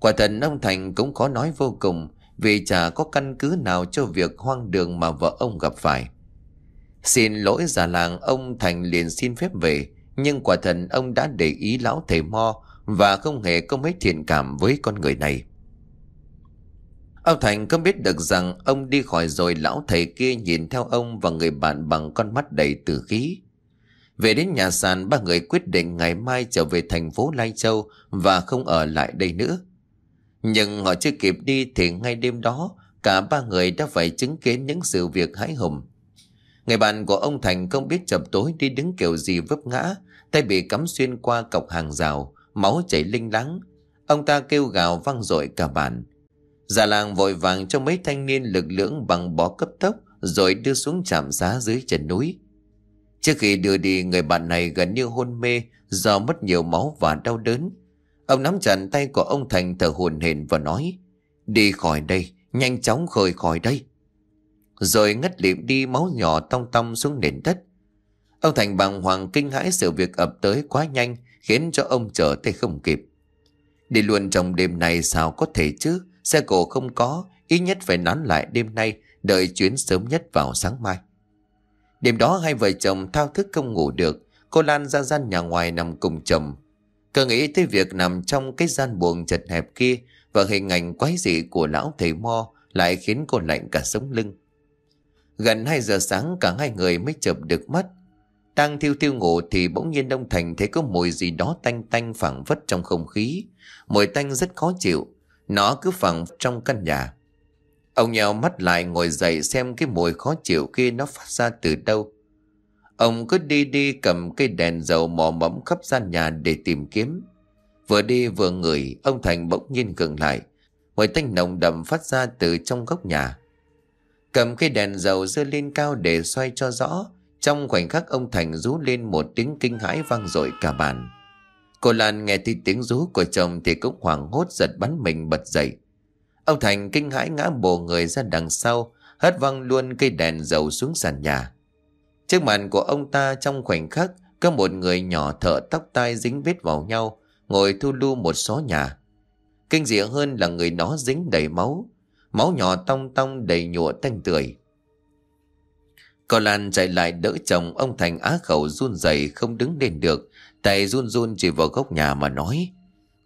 Quả thật ông Thành cũng khó nói vô cùng vì chả có căn cứ nào cho việc hoang đường mà vợ ông gặp phải. Xin lỗi già làng ông Thành liền xin phép về nhưng quả thật ông đã để ý lão thầy mo và không hề có mấy thiện cảm với con người này. Ông Thành không biết được rằng ông đi khỏi rồi lão thầy kia nhìn theo ông và người bạn bằng con mắt đầy tử khí. Về đến nhà sàn ba người quyết định ngày mai trở về thành phố Lai Châu và không ở lại đây nữa. Nhưng họ chưa kịp đi thì ngay đêm đó cả ba người đã phải chứng kiến những sự việc hãi hùng. Người bạn của ông Thành không biết chập tối đi đứng kiểu gì vấp ngã, tay bị cắm xuyên qua cọc hàng rào, máu chảy linh láng. Ông ta kêu gào vang dội cả bản. Già làng vội vàng cho mấy thanh niên lực lưỡng bằng bó cấp tốc rồi đưa xuống trạm xá dưới chân núi. Trước khi đưa đi người bạn này gần như hôn mê do mất nhiều máu và đau đớn. Ông nắm chặt tay của ông Thành thở hồn hển và nói Đi khỏi đây, nhanh chóng khởi khỏi đây. Rồi ngất liệm đi máu nhỏ tong tong xuống nền đất. Ông Thành bàng hoàng kinh hãi sự việc ập tới quá nhanh khiến cho ông trở tay không kịp. Đi luôn trong đêm này sao có thể chứ, xe cổ không có, ít nhất phải nán lại đêm nay, đợi chuyến sớm nhất vào sáng mai. Đêm đó hai vợ chồng thao thức không ngủ được, cô Lan ra gian nhà ngoài nằm cùng chồng. Cứ nghĩ tới việc nằm trong cái gian buồng chật hẹp kia và hình ảnh quái dị của lão thầy Mo lại khiến cô lạnh cả sống lưng. Gần 2 giờ sáng cả hai người mới chợp được mắt. Đang thiêu thiêu ngủ thì bỗng nhiên Đông Thành thấy có mùi gì đó tanh tanh phảng phất trong không khí. Mùi tanh rất khó chịu, nó cứ phảng trong căn nhà. Ông nhào mắt lại ngồi dậy xem cái mùi khó chịu kia nó phát ra từ đâu. Ông cứ đi đi cầm cây đèn dầu mò mẫm khắp gian nhà để tìm kiếm. Vừa đi vừa ngửi, ông Thành bỗng nhiên gần lại. Mùi tanh nồng đậm phát ra từ trong góc nhà. Cầm cây đèn dầu dơ lên cao để xoay cho rõ. Trong khoảnh khắc ông Thành rú lên một tiếng kinh hãi vang dội cả bàn. Cô Lan nghe thấy tiếng rú của chồng thì cũng hoảng hốt giật bắn mình bật dậy. Ông Thành kinh hãi ngã bổ người ra đằng sau, hất văng luôn cây đèn dầu xuống sàn nhà. Trước mặt của ông ta trong khoảnh khắc, có một người nhỏ thợ tóc tai dính vết vào nhau, ngồi thu lưu một xó nhà. Kinh dị hơn là người đó dính đầy máu, máu nhỏ tong tong đầy nhụa tanh tưởi. Cò Lan chạy lại đỡ chồng ông Thành á khẩu run rẩy không đứng lên được, tay run run chỉ vào góc nhà mà nói.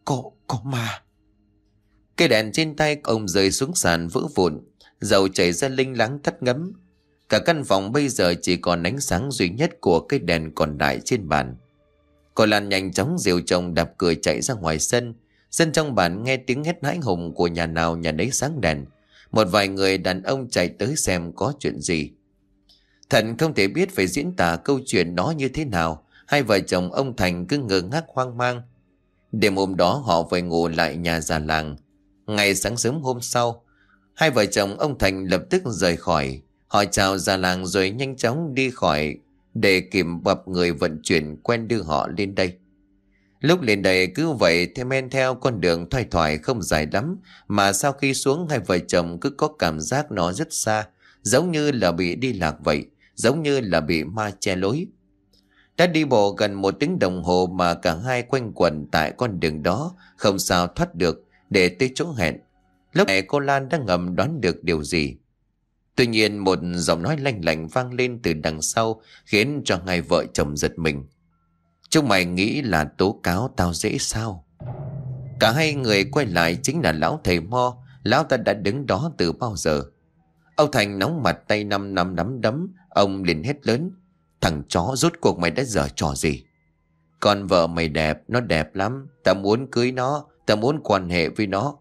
Có, có ma, Cây đèn trên tay ông rơi xuống sàn vỡ vụn, dầu chảy ra linh láng thắt ngấm. Cả căn phòng bây giờ chỉ còn ánh sáng duy nhất của cây đèn còn lại trên bàn. Cô Lan nhanh chóng diều chồng đạp cửa chạy ra ngoài sân. Sân trong bản nghe tiếng hét hãi hùng của nhà nào nhà nấy sáng đèn. Một vài người đàn ông chạy tới xem có chuyện gì. Thần không thể biết phải diễn tả câu chuyện đó như thế nào. Hai vợ chồng ông Thành cứ ngơ ngác hoang mang. Đêm hôm đó họ về ngủ lại nhà già làng. Ngày sáng sớm hôm sau, hai vợ chồng ông Thành lập tức rời khỏi. Họ chào già làng rồi nhanh chóng đi khỏi để kiểm bập người vận chuyển quen đưa họ lên đây. Lúc lên đây cứ vậy thêm men theo con đường thoai thoải không dài lắm mà sau khi xuống hai vợ chồng cứ có cảm giác nó rất xa, giống như là bị đi lạc vậy, giống như là bị ma che lối. Đã đi bộ gần một tiếng đồng hồ mà cả hai quanh quẩn tại con đường đó, không sao thoát được, để tới chỗ hẹn. Lúc này cô Lan đang ngầm đoán được điều gì. Tuy nhiên một giọng nói lanh lành vang lên từ đằng sau khiến cho hai vợ chồng giật mình. Chúng mày nghĩ là tố cáo tao dễ sao? Cả hai người quay lại chính là lão thầy Mo, lão ta đã đứng đó từ bao giờ. Âu Thành nóng mặt tay năm năm nắm đấm, ông liền hét lớn. Thằng chó rốt cuộc mày đã dở trò gì? Con vợ mày đẹp, nó đẹp lắm, Ta muốn cưới nó, Ta muốn quan hệ với nó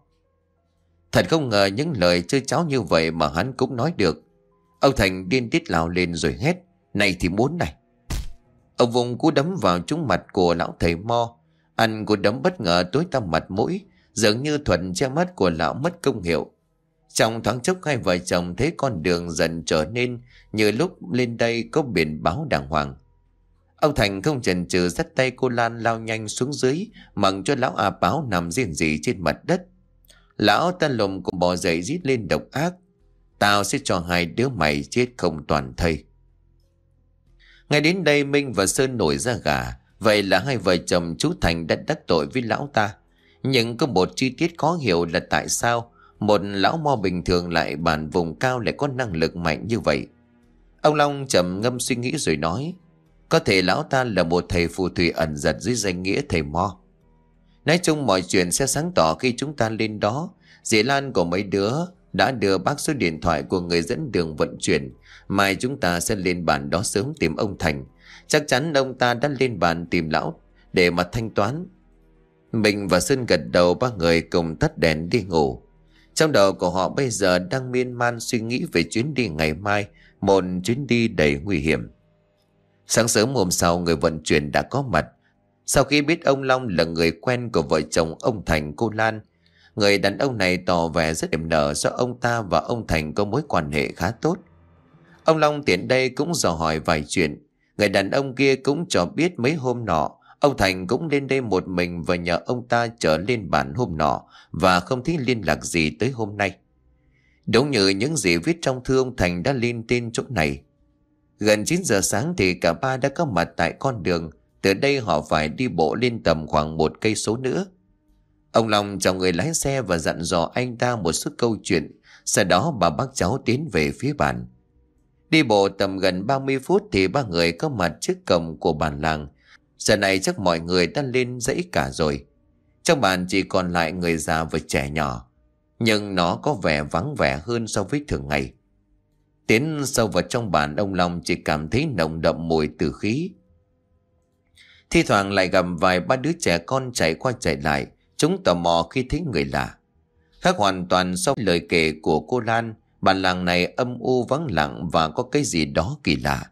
Thật không ngờ những lời chơi cháo như vậy mà hắn cũng nói được Ông Thành điên tiết lao lên rồi hét Này thì muốn này Ông vùng cú đấm vào trúng mặt của lão thầy Mo Anh cú đấm bất ngờ tối tăm mặt mũi Dường như thuận che mắt của lão mất công hiệu Trong thoáng chốc hai vợ chồng thấy con đường dần trở nên Như lúc lên đây có biển báo đàng hoàng Ông Thành không chần chừ dắt tay cô Lan lao nhanh xuống dưới, mặng cho lão à báo nằm riêng gì trên mặt đất. Lão ta lùm cũng bò dậy rít lên độc ác. Tao sẽ cho hai đứa mày chết không toàn thây. Ngay đến đây Minh và Sơn nổi ra gà. Vậy là hai vợ chồng chú Thành đã đắc tội với lão ta. Nhưng có một chi tiết khó hiểu là tại sao một lão mo bình thường lại bản vùng cao lại có năng lực mạnh như vậy. Ông Long trầm ngâm suy nghĩ rồi nói. Có thể lão ta là một thầy phù thủy ẩn giật dưới danh nghĩa thầy Mo. Nói chung mọi chuyện sẽ sáng tỏ khi chúng ta lên đó. Dì Lan của mấy đứa đã đưa bác số điện thoại của người dẫn đường vận chuyển. Mai chúng ta sẽ lên bàn đó sớm tìm ông Thành. Chắc chắn ông ta đã lên bàn tìm lão để mà thanh toán. Mình và Sơn gật đầu ba người cùng tắt đèn đi ngủ. Trong đầu của họ bây giờ đang miên man suy nghĩ về chuyến đi ngày mai, một chuyến đi đầy nguy hiểm. Sáng sớm hôm sau người vận chuyển đã có mặt Sau khi biết ông Long là người quen của vợ chồng ông Thành cô Lan Người đàn ông này tỏ vẻ rất điểm nở do ông ta và ông Thành có mối quan hệ khá tốt Ông Long tiện đây cũng dò hỏi vài chuyện Người đàn ông kia cũng cho biết mấy hôm nọ Ông Thành cũng lên đây một mình và nhờ ông ta trở lên bản hôm nọ và không thấy liên lạc gì tới hôm nay. Đúng như những gì viết trong thư ông Thành đã lên tin chỗ này, Gần 9 giờ sáng thì cả ba đã có mặt tại con đường, từ đây họ phải đi bộ lên tầm khoảng một cây số nữa. Ông Long chào người lái xe và dặn dò anh ta một số câu chuyện, sau đó bà bác cháu tiến về phía bản. Đi bộ tầm gần 30 phút thì ba người có mặt trước cổng của bản làng. Giờ này chắc mọi người đã lên dãy cả rồi. Trong bản chỉ còn lại người già và trẻ nhỏ. Nhưng nó có vẻ vắng vẻ hơn so với thường ngày. Tiến sâu vào trong bàn ông Long chỉ cảm thấy nồng đậm mùi tử khí. Thi thoảng lại gặp vài ba đứa trẻ con chạy qua chạy lại, chúng tò mò khi thấy người lạ. Khác hoàn toàn sau lời kể của cô Lan, bản làng này âm u vắng lặng và có cái gì đó kỳ lạ.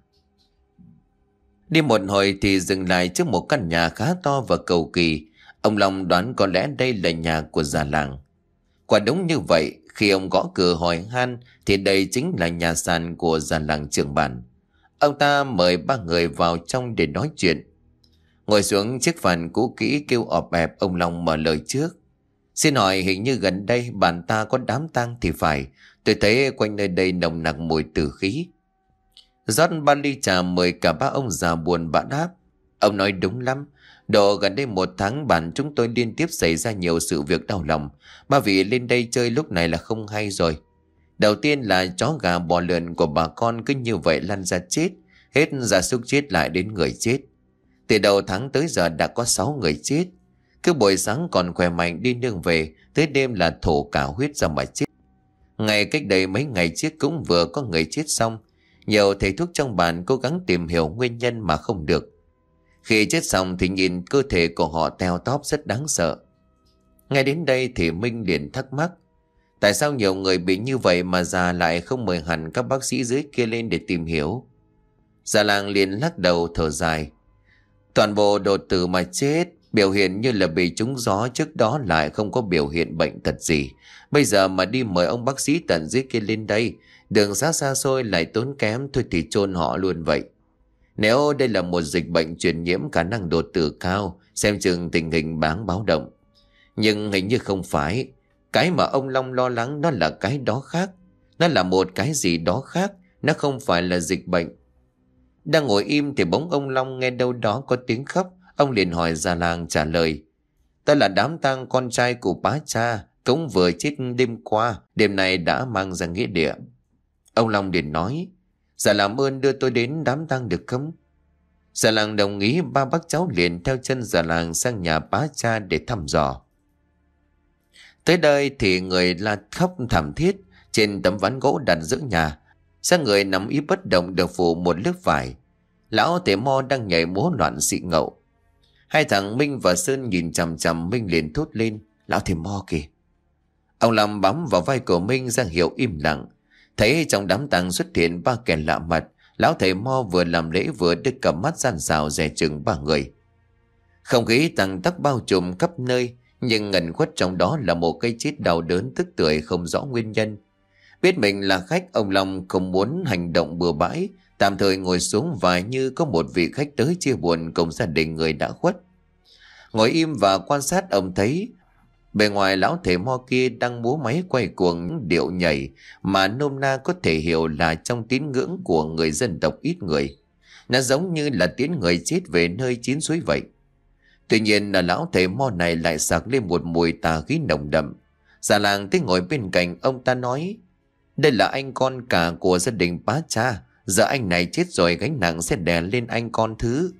Đi một hồi thì dừng lại trước một căn nhà khá to và cầu kỳ. Ông Long đoán có lẽ đây là nhà của già làng. Quả đúng như vậy, khi ông gõ cửa hỏi han thì đây chính là nhà sàn của già làng trưởng bản. Ông ta mời ba người vào trong để nói chuyện. Ngồi xuống chiếc bàn cũ kỹ kêu ọp ẹp ông Long mở lời trước. Xin hỏi hình như gần đây bản ta có đám tang thì phải. Tôi thấy quanh nơi đây nồng nặc mùi tử khí. Rót ba ly trà mời cả ba ông già buồn bã đáp. Ông nói đúng lắm. Độ gần đây một tháng bản chúng tôi liên tiếp xảy ra nhiều sự việc đau lòng. Ba vị lên đây chơi lúc này là không hay rồi. Đầu tiên là chó gà bò lợn của bà con cứ như vậy lăn ra chết. Hết gia súc chết lại đến người chết. Từ đầu tháng tới giờ đã có 6 người chết. Cứ buổi sáng còn khỏe mạnh đi nương về, tới đêm là thổ cả huyết ra mà chết. Ngày cách đây mấy ngày trước cũng vừa có người chết xong. Nhiều thầy thuốc trong bản cố gắng tìm hiểu nguyên nhân mà không được. Khi chết xong thì nhìn cơ thể của họ teo tóp rất đáng sợ. Ngay đến đây thì Minh liền thắc mắc. Tại sao nhiều người bị như vậy mà già lại không mời hẳn các bác sĩ dưới kia lên để tìm hiểu? Già làng liền lắc đầu thở dài. Toàn bộ đồ tử mà chết, biểu hiện như là bị trúng gió trước đó lại không có biểu hiện bệnh thật gì. Bây giờ mà đi mời ông bác sĩ tận dưới kia lên đây, đường xa xa xôi lại tốn kém thôi thì chôn họ luôn vậy. Nếu đây là một dịch bệnh truyền nhiễm khả năng đột tử cao, xem chừng tình hình bán báo động. Nhưng hình như không phải. Cái mà ông Long lo lắng nó là cái đó khác. Nó là một cái gì đó khác, nó không phải là dịch bệnh. Đang ngồi im thì bóng ông Long nghe đâu đó có tiếng khóc, ông liền hỏi già làng trả lời. Ta là đám tang con trai của bá cha, cũng vừa chết đêm qua, đêm nay đã mang ra nghĩa địa. Ông Long liền nói, Dạ làm ơn đưa tôi đến đám tang được không? Dạ làng đồng ý ba bác cháu liền theo chân dạ làng sang nhà bá cha để thăm dò. Tới đây thì người la khóc thảm thiết trên tấm ván gỗ đặt giữa nhà. Sang người nằm ý bất động được phủ một lớp vải. Lão tề mo đang nhảy múa loạn xị ngậu. Hai thằng Minh và Sơn nhìn chằm chằm Minh liền thốt lên. Lão tề mo kìa. Ông làm bám vào vai của Minh ra hiệu im lặng. Thấy trong đám tang xuất hiện ba kẻ lạ mặt, lão thầy Mo vừa làm lễ vừa đứt cầm mắt gian rào rẻ chừng ba người. Không khí tăng tắc bao trùm khắp nơi, nhưng ngần khuất trong đó là một cây chết đau đớn tức tưởi không rõ nguyên nhân. Biết mình là khách, ông Long không muốn hành động bừa bãi, tạm thời ngồi xuống và như có một vị khách tới chia buồn cùng gia đình người đã khuất. Ngồi im và quan sát ông thấy Bề ngoài lão thể mo kia đang múa máy quay cuồng điệu nhảy mà nôm na có thể hiểu là trong tín ngưỡng của người dân tộc ít người. Nó giống như là tiến người chết về nơi chín suối vậy. Tuy nhiên là lão thể mo này lại sạc lên một mùi tà khí nồng đậm. Già làng tới ngồi bên cạnh ông ta nói Đây là anh con cả của gia đình bá cha Giờ anh này chết rồi gánh nặng sẽ đè lên anh con thứ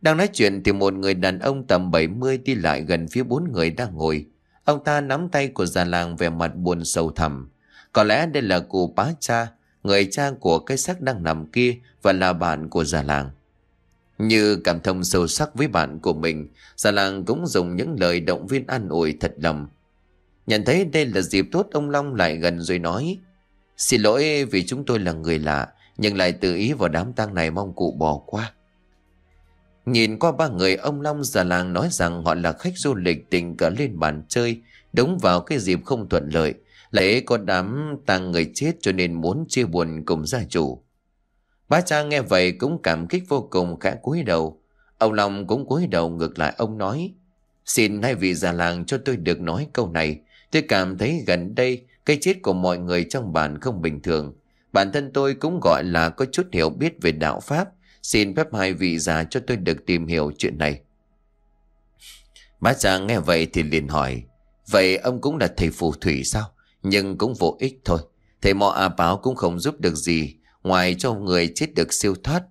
đang nói chuyện thì một người đàn ông tầm 70 đi lại gần phía bốn người đang ngồi. Ông ta nắm tay của già làng về mặt buồn sâu thẳm. Có lẽ đây là cụ bá cha, người cha của cái xác đang nằm kia và là bạn của già làng. Như cảm thông sâu sắc với bạn của mình, già làng cũng dùng những lời động viên an ủi thật lòng. Nhận thấy đây là dịp tốt ông Long lại gần rồi nói Xin lỗi vì chúng tôi là người lạ Nhưng lại tự ý vào đám tang này mong cụ bỏ qua Nhìn qua ba người ông Long già làng nói rằng họ là khách du lịch tình cờ lên bàn chơi Đúng vào cái dịp không thuận lợi Lẽ có đám tang người chết cho nên muốn chia buồn cùng gia chủ Bá cha nghe vậy cũng cảm kích vô cùng khẽ cúi đầu Ông Long cũng cúi đầu ngược lại ông nói Xin hai vị già làng cho tôi được nói câu này Tôi cảm thấy gần đây cái chết của mọi người trong bản không bình thường Bản thân tôi cũng gọi là có chút hiểu biết về đạo Pháp Xin phép hai vị già cho tôi được tìm hiểu chuyện này. Bá già nghe vậy thì liền hỏi. Vậy ông cũng là thầy phù thủy sao? Nhưng cũng vô ích thôi. Thầy mò à báo cũng không giúp được gì. Ngoài cho người chết được siêu thoát.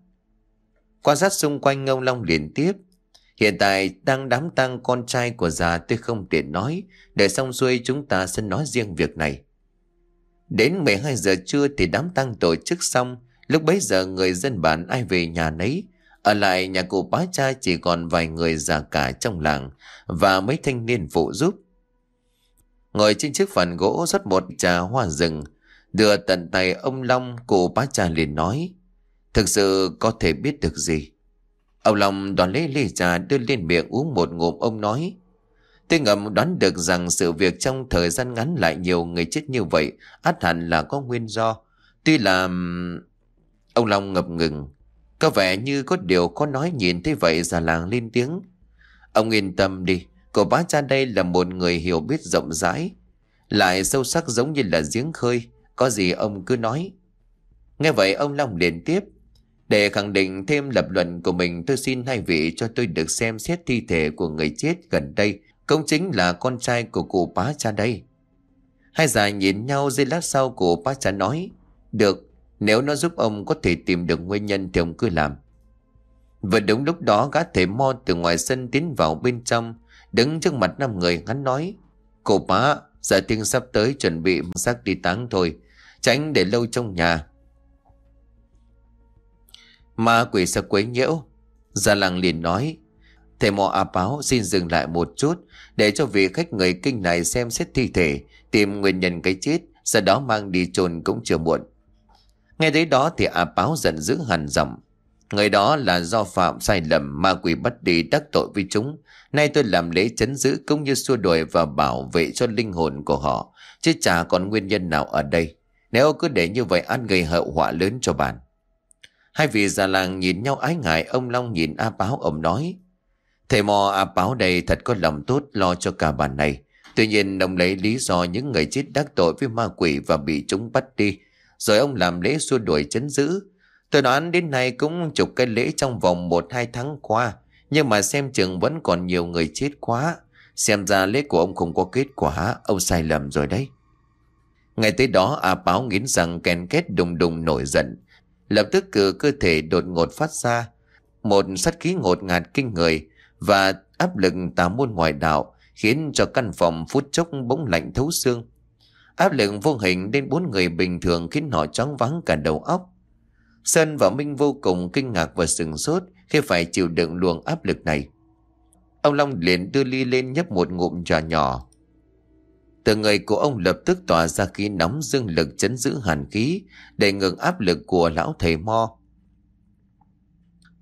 Quan sát xung quanh ông Long liền tiếp. Hiện tại đang đám tang con trai của già tôi không tiện nói. Để xong xuôi chúng ta sẽ nói riêng việc này. Đến 12 giờ trưa thì đám tang tổ chức xong Lúc bấy giờ người dân bản ai về nhà nấy, ở lại nhà cụ bá cha chỉ còn vài người già cả trong làng và mấy thanh niên phụ giúp. Ngồi trên chiếc bàn gỗ rót một trà hoa rừng, đưa tận tay ông Long cụ bá cha liền nói, thực sự có thể biết được gì. Ông Long đoàn lấy ly trà đưa lên miệng uống một ngụm ông nói, Tôi ngầm đoán được rằng sự việc trong thời gian ngắn lại nhiều người chết như vậy át hẳn là có nguyên do. Tuy là... Ông Long ngập ngừng Có vẻ như có điều có nói nhìn thế vậy già làng lên tiếng Ông yên tâm đi Cậu bá cha đây là một người hiểu biết rộng rãi Lại sâu sắc giống như là giếng khơi Có gì ông cứ nói Nghe vậy ông Long liền tiếp Để khẳng định thêm lập luận của mình Tôi xin hai vị cho tôi được xem xét thi thể của người chết gần đây Công chính là con trai của cụ bá cha đây Hai già nhìn nhau giây lát sau cụ bá cha nói Được nếu nó giúp ông có thể tìm được nguyên nhân thì ông cứ làm. và đúng lúc đó gã thể mo từ ngoài sân tiến vào bên trong, đứng trước mặt năm người hắn nói. Cô bá, giờ dạ tiên sắp tới chuẩn bị xác đi táng thôi, tránh để lâu trong nhà. Ma quỷ sẽ quấy nhiễu. gia làng liền nói. Thầy mò à báo xin dừng lại một chút để cho vị khách người kinh này xem xét thi thể, tìm nguyên nhân cái chết, sau đó mang đi chôn cũng chưa muộn. Nghe thấy đó thì A Báo giận dữ hằn giọng. Người đó là do phạm sai lầm ma quỷ bắt đi đắc tội với chúng. Nay tôi làm lễ chấn giữ cũng như xua đuổi và bảo vệ cho linh hồn của họ. Chứ chả còn nguyên nhân nào ở đây. Nếu cứ để như vậy ăn gây hậu họa lớn cho bạn. Hai vị già làng nhìn nhau ái ngại ông Long nhìn A Báo ông nói. Thầy mò A Báo đây thật có lòng tốt lo cho cả bản này. Tuy nhiên ông lấy lý do những người chết đắc tội với ma quỷ và bị chúng bắt đi rồi ông làm lễ xua đuổi chấn giữ. Tôi đoán đến nay cũng chục cái lễ trong vòng 1-2 tháng qua, nhưng mà xem chừng vẫn còn nhiều người chết quá. Xem ra lễ của ông không có kết quả, ông sai lầm rồi đấy. Ngày tới đó, A à Báo nghiến rằng kèn kết đùng đùng nổi giận. Lập tức cử cơ thể đột ngột phát ra, một sát khí ngột ngạt kinh người và áp lực tà môn ngoại đạo khiến cho căn phòng phút chốc bỗng lạnh thấu xương. Áp lực vô hình đến bốn người bình thường khiến họ chóng vắng cả đầu óc. Sơn và Minh vô cùng kinh ngạc và sừng sốt khi phải chịu đựng luồng áp lực này. Ông Long liền đưa ly lên nhấp một ngụm trà nhỏ. Từ người của ông lập tức tỏa ra khí nóng dương lực chấn giữ hàn khí để ngừng áp lực của lão thầy Mo.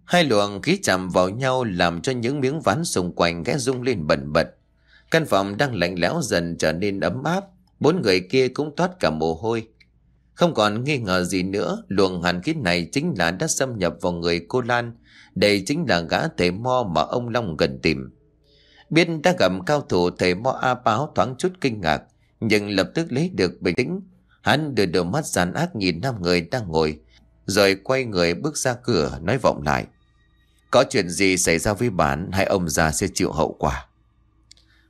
Hai luồng khí chạm vào nhau làm cho những miếng ván xung quanh ghé rung lên bẩn bật. Căn phòng đang lạnh lẽo dần trở nên ấm áp. Bốn người kia cũng toát cả mồ hôi. Không còn nghi ngờ gì nữa, luồng hàn khí này chính là đã xâm nhập vào người cô Lan. Đây chính là gã thể mo mà ông Long gần tìm. Biết đã gặp cao thủ thể mo A Báo thoáng chút kinh ngạc, nhưng lập tức lấy được bình tĩnh. Hắn đưa đôi mắt giàn ác nhìn năm người đang ngồi, rồi quay người bước ra cửa nói vọng lại. Có chuyện gì xảy ra với bản hay ông già sẽ chịu hậu quả.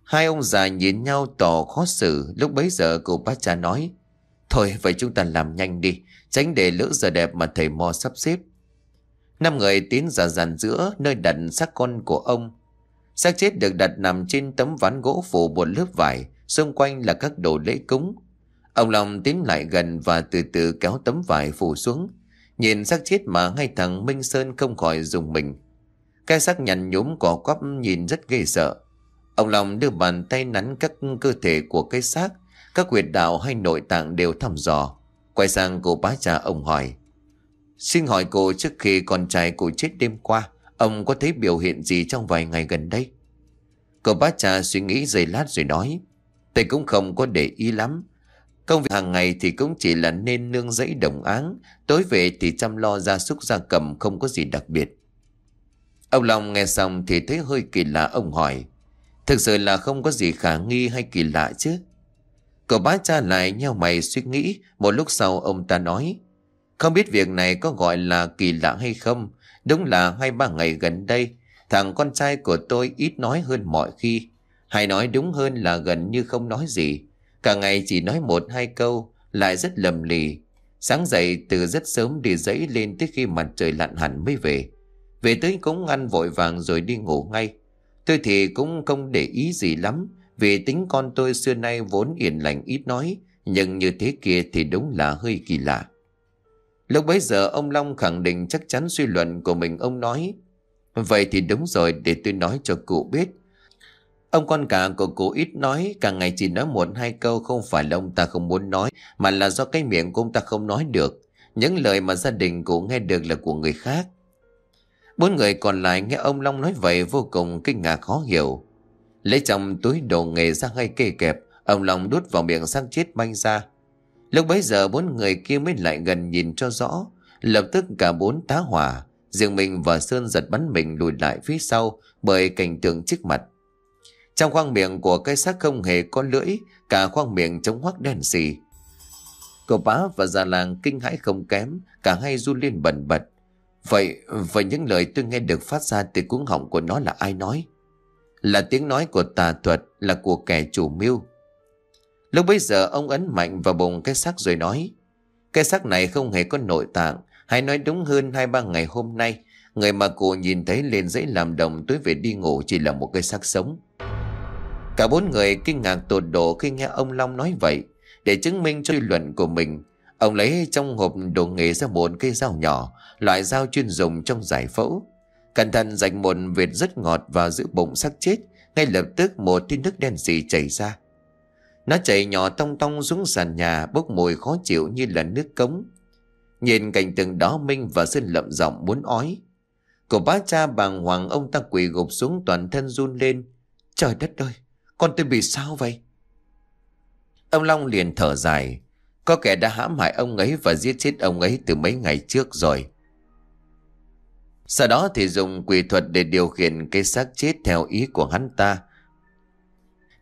Hai ông già nhìn nhau tỏ khó xử Lúc bấy giờ cụ bác cha nói Thôi vậy chúng ta làm nhanh đi Tránh để lỡ giờ đẹp mà thầy mò sắp xếp Năm người tiến ra dàn giữa Nơi đặt xác con của ông xác chết được đặt nằm trên tấm ván gỗ phủ một lớp vải Xung quanh là các đồ lễ cúng Ông Long tiến lại gần và từ từ kéo tấm vải phủ xuống Nhìn xác chết mà ngay thằng Minh Sơn không khỏi dùng mình Cái xác nhằn nhúm cỏ quắp nhìn rất ghê sợ Ông Long đưa bàn tay nắn các cơ thể của cái xác, các huyệt đạo hay nội tạng đều thăm dò. Quay sang cô bá cha ông hỏi. Xin hỏi cô trước khi con trai cô chết đêm qua, ông có thấy biểu hiện gì trong vài ngày gần đây? Cô bá cha suy nghĩ giây lát rồi nói. Tôi cũng không có để ý lắm. Công việc hàng ngày thì cũng chỉ là nên nương dãy đồng áng, tối về thì chăm lo gia súc gia cầm không có gì đặc biệt. Ông Long nghe xong thì thấy hơi kỳ lạ ông hỏi. Thực sự là không có gì khả nghi hay kỳ lạ chứ. Cậu bá cha lại nhau mày suy nghĩ, một lúc sau ông ta nói. Không biết việc này có gọi là kỳ lạ hay không, đúng là hai ba ngày gần đây, thằng con trai của tôi ít nói hơn mọi khi. Hay nói đúng hơn là gần như không nói gì. Cả ngày chỉ nói một hai câu, lại rất lầm lì. Sáng dậy từ rất sớm đi dãy lên tới khi mặt trời lặn hẳn mới về. Về tới cũng ăn vội vàng rồi đi ngủ ngay. Tôi thì cũng không để ý gì lắm, vì tính con tôi xưa nay vốn yên lành ít nói, nhưng như thế kia thì đúng là hơi kỳ lạ. Lúc bấy giờ ông Long khẳng định chắc chắn suy luận của mình ông nói. Vậy thì đúng rồi để tôi nói cho cụ biết. Ông con cả của cụ ít nói, càng ngày chỉ nói một hai câu không phải là ông ta không muốn nói, mà là do cái miệng của ông ta không nói được. Những lời mà gia đình cụ nghe được là của người khác. Bốn người còn lại nghe ông Long nói vậy vô cùng kinh ngạc khó hiểu. Lấy trong túi đồ nghề ra ngay kê kẹp, ông Long đút vào miệng sang chết banh ra. Lúc bấy giờ bốn người kia mới lại gần nhìn cho rõ, lập tức cả bốn tá hỏa, riêng mình và Sơn giật bắn mình lùi lại phía sau bởi cảnh tượng trước mặt. Trong khoang miệng của cái xác không hề có lưỡi, cả khoang miệng trống hoác đen xì. Cậu bá và già làng kinh hãi không kém, cả hai run lên bẩn bật. Vậy, vậy những lời tôi nghe được phát ra từ cuốn họng của nó là ai nói? Là tiếng nói của tà thuật, là của kẻ chủ mưu. Lúc bấy giờ ông ấn mạnh vào bụng cái xác rồi nói. Cái xác này không hề có nội tạng, hay nói đúng hơn hai ba ngày hôm nay, người mà cụ nhìn thấy lên giấy làm đồng tối về đi ngủ chỉ là một cái xác sống. Cả bốn người kinh ngạc tột độ khi nghe ông Long nói vậy. Để chứng minh cho luận của mình, ông lấy trong hộp đồ nghề ra một cây dao nhỏ, loại dao chuyên dùng trong giải phẫu. Cẩn thận dành một vệt rất ngọt vào giữa bụng xác chết, ngay lập tức một tia nước đen sì chảy ra. Nó chảy nhỏ tong tong xuống sàn nhà bốc mùi khó chịu như là nước cống. Nhìn cảnh tượng đó Minh và Sơn lậm giọng muốn ói. Cổ bá cha bàng hoàng ông ta quỳ gục xuống toàn thân run lên. Trời đất ơi, con tôi bị sao vậy? Ông Long liền thở dài. Có kẻ đã hãm hại ông ấy và giết chết ông ấy từ mấy ngày trước rồi. Sau đó thì dùng quỷ thuật để điều khiển cái xác chết theo ý của hắn ta.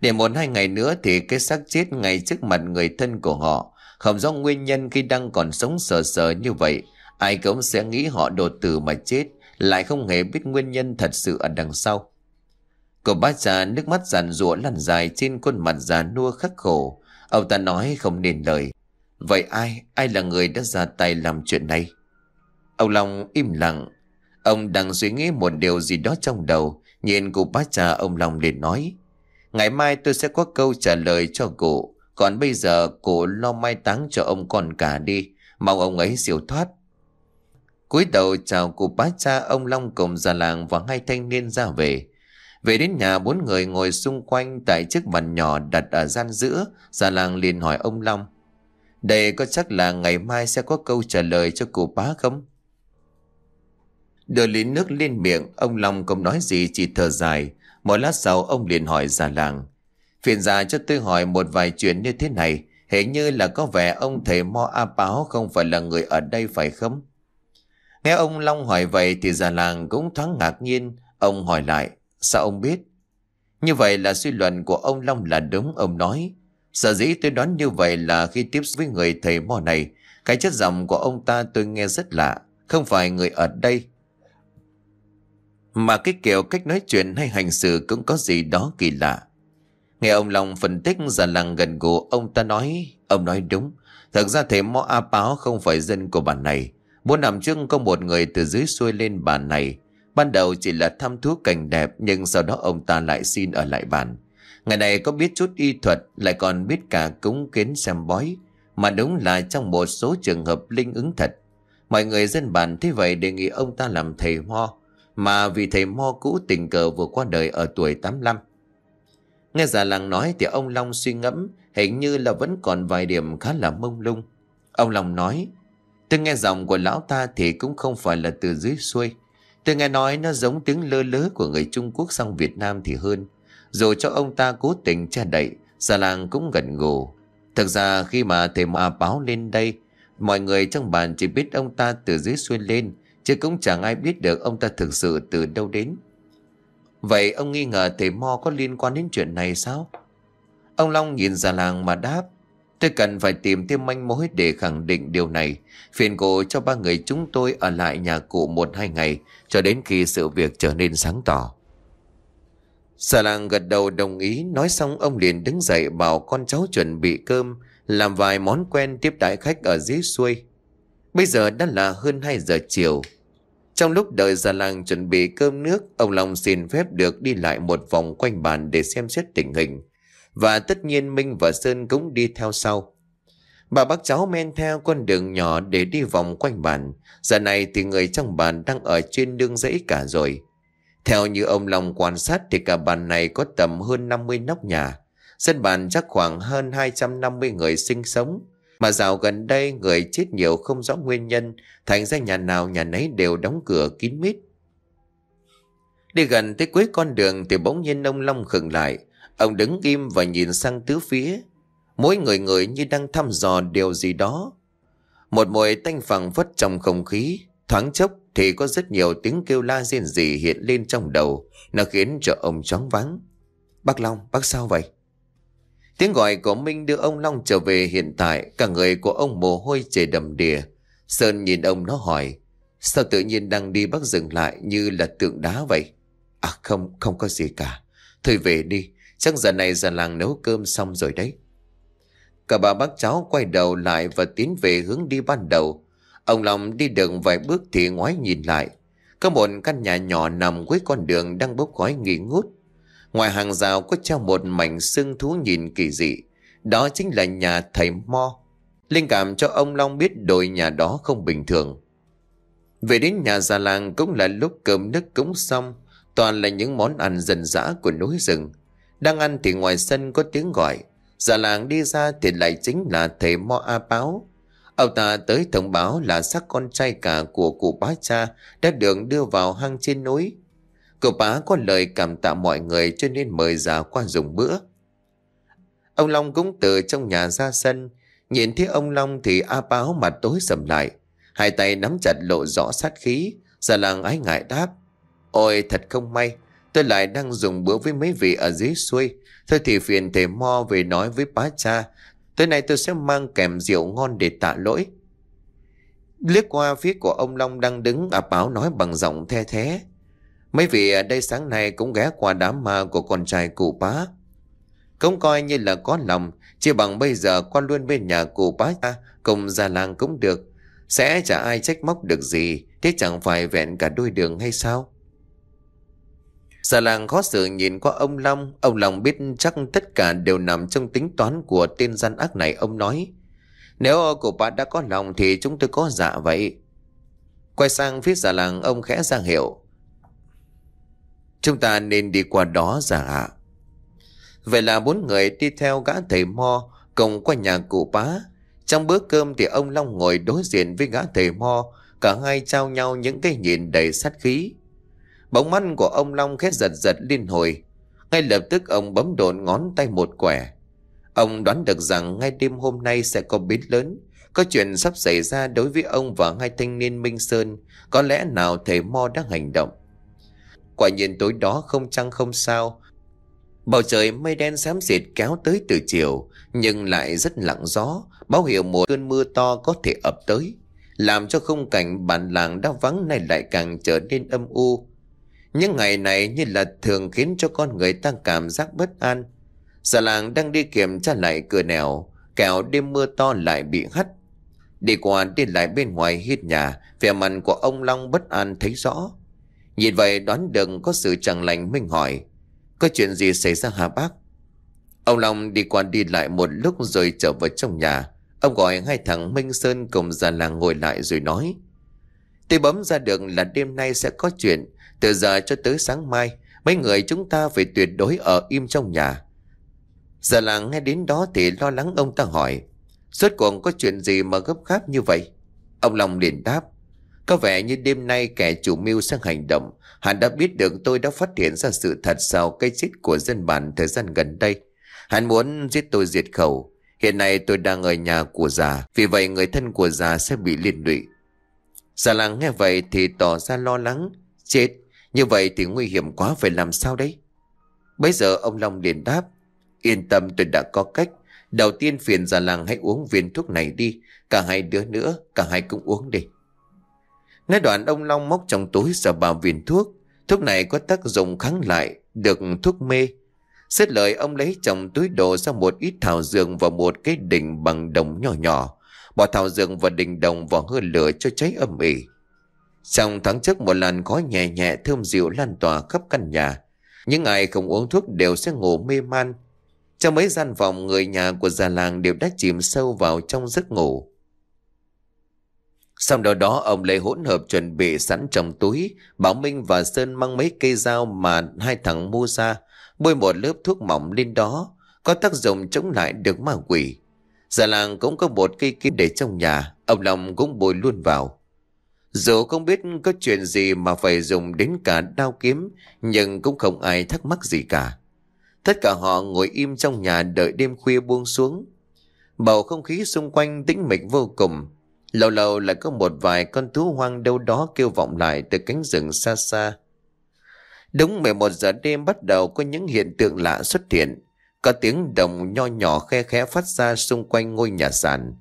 Để một hai ngày nữa thì cái xác chết ngay trước mặt người thân của họ. Không rõ nguyên nhân khi đang còn sống sờ sờ như vậy. Ai cũng sẽ nghĩ họ đột tử mà chết. Lại không hề biết nguyên nhân thật sự ở đằng sau. Cô bác già nước mắt giàn rủa lăn dài trên khuôn mặt già nua khắc khổ. Ông ta nói không nên lời. Vậy ai, ai là người đã ra tay làm chuyện này? Ông Long im lặng, Ông đang suy nghĩ một điều gì đó trong đầu, nhìn cụ bác Cha ông lòng liền nói. Ngày mai tôi sẽ có câu trả lời cho cụ, còn bây giờ cụ lo mai táng cho ông con cả đi, mong ông ấy siêu thoát. cúi đầu chào cụ bác cha ông Long cùng già làng và hai thanh niên ra về. Về đến nhà bốn người ngồi xung quanh tại chiếc bàn nhỏ đặt ở gian giữa, già làng liền hỏi ông Long. Đây có chắc là ngày mai sẽ có câu trả lời cho cụ bá không? Đưa lý nước lên miệng, ông Long không nói gì chỉ thở dài. Một lát sau ông liền hỏi già làng. Phiền già cho tôi hỏi một vài chuyện như thế này. Hình như là có vẻ ông thầy Mo A Báo không phải là người ở đây phải không? Nghe ông Long hỏi vậy thì già làng cũng thoáng ngạc nhiên. Ông hỏi lại, sao ông biết? Như vậy là suy luận của ông Long là đúng ông nói. Sở dĩ tôi đoán như vậy là khi tiếp xúc với người thầy mo này, cái chất giọng của ông ta tôi nghe rất lạ, không phải người ở đây. Mà cái kiểu cách nói chuyện hay hành xử cũng có gì đó kỳ lạ. Nghe ông Long phân tích già làng gần gũ ông ta nói, ông nói đúng. Thật ra thế Mõ A Báo không phải dân của bản này. Bốn năm trước có một người từ dưới xuôi lên bản này. Ban đầu chỉ là thăm thú cảnh đẹp nhưng sau đó ông ta lại xin ở lại bản. Ngày này có biết chút y thuật lại còn biết cả cúng kiến xem bói. Mà đúng là trong một số trường hợp linh ứng thật. Mọi người dân bản thế vậy đề nghị ông ta làm thầy hoa mà vì thầy mo cũ tình cờ vừa qua đời ở tuổi 85. Nghe già làng nói thì ông Long suy ngẫm hình như là vẫn còn vài điểm khá là mông lung. Ông Long nói, tôi nghe giọng của lão ta thì cũng không phải là từ dưới xuôi. Tôi nghe nói nó giống tiếng lơ lớ của người Trung Quốc sang Việt Nam thì hơn. Dù cho ông ta cố tình che đậy, già làng cũng gần gù. Thực ra khi mà thầy Mo báo lên đây, mọi người trong bàn chỉ biết ông ta từ dưới xuôi lên, Chứ cũng chẳng ai biết được ông ta thực sự từ đâu đến Vậy ông nghi ngờ thầy Mo có liên quan đến chuyện này sao? Ông Long nhìn già làng mà đáp Tôi cần phải tìm thêm manh mối để khẳng định điều này Phiền cô cho ba người chúng tôi ở lại nhà cụ một hai ngày Cho đến khi sự việc trở nên sáng tỏ Xà làng gật đầu đồng ý Nói xong ông liền đứng dậy bảo con cháu chuẩn bị cơm Làm vài món quen tiếp đãi khách ở dưới xuôi Bây giờ đã là hơn 2 giờ chiều trong lúc đợi già làng chuẩn bị cơm nước, ông Long xin phép được đi lại một vòng quanh bàn để xem xét tình hình. Và tất nhiên Minh và Sơn cũng đi theo sau. Bà bác cháu men theo con đường nhỏ để đi vòng quanh bàn. Giờ này thì người trong bàn đang ở trên đường dãy cả rồi. Theo như ông Long quan sát thì cả bàn này có tầm hơn 50 nóc nhà. sân bàn chắc khoảng hơn 250 người sinh sống. Mà dạo gần đây người chết nhiều không rõ nguyên nhân, thành ra nhà nào nhà nấy đều đóng cửa kín mít. Đi gần tới cuối con đường thì bỗng nhiên ông Long khựng lại. Ông đứng im và nhìn sang tứ phía. Mỗi người người như đang thăm dò điều gì đó. Một mùi tanh phẳng vất trong không khí. Thoáng chốc thì có rất nhiều tiếng kêu la riêng gì hiện lên trong đầu. Nó khiến cho ông chóng vắng. Bác Long, bác sao vậy? Tiếng gọi của Minh đưa ông Long trở về hiện tại, cả người của ông mồ hôi chảy đầm đìa. Sơn nhìn ông nó hỏi, sao tự nhiên đang đi bác dừng lại như là tượng đá vậy? À không, không có gì cả. Thôi về đi, chắc giờ này già làng nấu cơm xong rồi đấy. Cả bà bác cháu quay đầu lại và tiến về hướng đi ban đầu. Ông Long đi được vài bước thì ngoái nhìn lại. Có một căn nhà nhỏ nằm cuối con đường đang bốc khói nghỉ ngút. Ngoài hàng rào có treo một mảnh xương thú nhìn kỳ dị. Đó chính là nhà thầy Mo. Linh cảm cho ông Long biết đội nhà đó không bình thường. Về đến nhà già làng cũng là lúc cơm nước cúng xong. Toàn là những món ăn dân dã của núi rừng. Đang ăn thì ngoài sân có tiếng gọi. Già làng đi ra thì lại chính là thầy Mo A Báo. Ông ta tới thông báo là xác con trai cả của cụ bá cha đã được đưa vào hang trên núi. Cậu bá có lời cảm tạ mọi người cho nên mời già qua dùng bữa. Ông Long cũng từ trong nhà ra sân, nhìn thấy ông Long thì A Báo mặt tối sầm lại, hai tay nắm chặt lộ rõ sát khí, già làng ái ngại đáp. Ôi thật không may, tôi lại đang dùng bữa với mấy vị ở dưới xuôi, thôi thì phiền thầy Mo về nói với bá cha, tới nay tôi sẽ mang kèm rượu ngon để tạ lỗi. Liếc qua phía của ông Long đang đứng, A Báo nói bằng giọng the thế. Mấy vị à, đây sáng nay cũng ghé qua đám ma của con trai cụ bá. Cũng coi như là có lòng, chỉ bằng bây giờ qua luôn bên nhà cụ bá ta, cùng già làng cũng được. Sẽ chả ai trách móc được gì, thế chẳng phải vẹn cả đôi đường hay sao? Già làng khó xử nhìn qua ông Long, ông Long biết chắc tất cả đều nằm trong tính toán của tên gian ác này ông nói. Nếu cụ bá đã có lòng thì chúng tôi có dạ vậy. Quay sang phía già làng ông khẽ giang hiệu. Chúng ta nên đi qua đó giả hạ. Vậy là bốn người đi theo gã thầy mo cùng qua nhà cụ bá. Trong bữa cơm thì ông Long ngồi đối diện với gã thầy mo, cả hai trao nhau những cái nhìn đầy sát khí. Bóng mắt của ông Long khét giật giật liên hồi. Ngay lập tức ông bấm độn ngón tay một quẻ. Ông đoán được rằng ngay đêm hôm nay sẽ có biến lớn. Có chuyện sắp xảy ra đối với ông và hai thanh niên Minh Sơn. Có lẽ nào thầy Mo đang hành động. Quả nhiên tối đó không trăng không sao Bầu trời mây đen xám xịt kéo tới từ chiều Nhưng lại rất lặng gió Báo hiệu một cơn mưa to có thể ập tới Làm cho khung cảnh bản làng đã vắng này lại càng trở nên âm u Những ngày này như là thường khiến cho con người ta cảm giác bất an Già làng đang đi kiểm tra lại cửa nẻo Kẻo đêm mưa to lại bị hắt Đi qua đi lại bên ngoài hít nhà Vẻ mặt của ông Long bất an thấy rõ Nhìn vậy đoán được có sự chẳng lành Minh hỏi Có chuyện gì xảy ra hả bác Ông Long đi qua đi lại một lúc rồi trở vào trong nhà Ông gọi hai thằng Minh Sơn cùng già làng ngồi lại rồi nói Tôi bấm ra được là đêm nay sẽ có chuyện Từ giờ cho tới sáng mai Mấy người chúng ta phải tuyệt đối ở im trong nhà Già làng nghe đến đó thì lo lắng ông ta hỏi Suốt cuộc có chuyện gì mà gấp gáp như vậy Ông Long liền đáp có vẻ như đêm nay kẻ chủ mưu sang hành động, hắn đã biết được tôi đã phát hiện ra sự thật sau cái chết của dân bản thời gian gần đây. Hắn muốn giết tôi diệt khẩu. Hiện nay tôi đang ở nhà của già, vì vậy người thân của già sẽ bị liên lụy. Già làng nghe vậy thì tỏ ra lo lắng. Chết, như vậy thì nguy hiểm quá phải làm sao đấy? Bây giờ ông Long liền đáp, yên tâm tôi đã có cách. Đầu tiên phiền già làng hãy uống viên thuốc này đi, cả hai đứa nữa, cả hai cũng uống đi. Nói đoạn ông Long móc trong túi ra ba viên thuốc. Thuốc này có tác dụng kháng lại, được thuốc mê. Xét lời ông lấy trong túi đồ ra một ít thảo dược và một cái đỉnh bằng đồng nhỏ nhỏ. Bỏ thảo dược và đỉnh đồng vào hơi lửa cho cháy âm ỉ. Trong tháng trước một làn khói nhẹ nhẹ thơm dịu lan tỏa khắp căn nhà. Những ai không uống thuốc đều sẽ ngủ mê man. Trong mấy gian phòng người nhà của già làng đều đã chìm sâu vào trong giấc ngủ sau đó đó ông lấy hỗn hợp chuẩn bị sẵn trong túi, Bảo Minh và Sơn mang mấy cây dao mà hai thằng mua ra, bôi một lớp thuốc mỏng lên đó, có tác dụng chống lại được ma quỷ. Già làng cũng có một cây kim để trong nhà, ông Long cũng bôi luôn vào. Dù không biết có chuyện gì mà phải dùng đến cả đao kiếm, nhưng cũng không ai thắc mắc gì cả. Tất cả họ ngồi im trong nhà đợi đêm khuya buông xuống. Bầu không khí xung quanh tĩnh mịch vô cùng, Lâu lâu lại có một vài con thú hoang đâu đó kêu vọng lại từ cánh rừng xa xa. Đúng 11 giờ đêm bắt đầu có những hiện tượng lạ xuất hiện. Có tiếng đồng nho nhỏ khe khẽ phát ra xung quanh ngôi nhà sàn.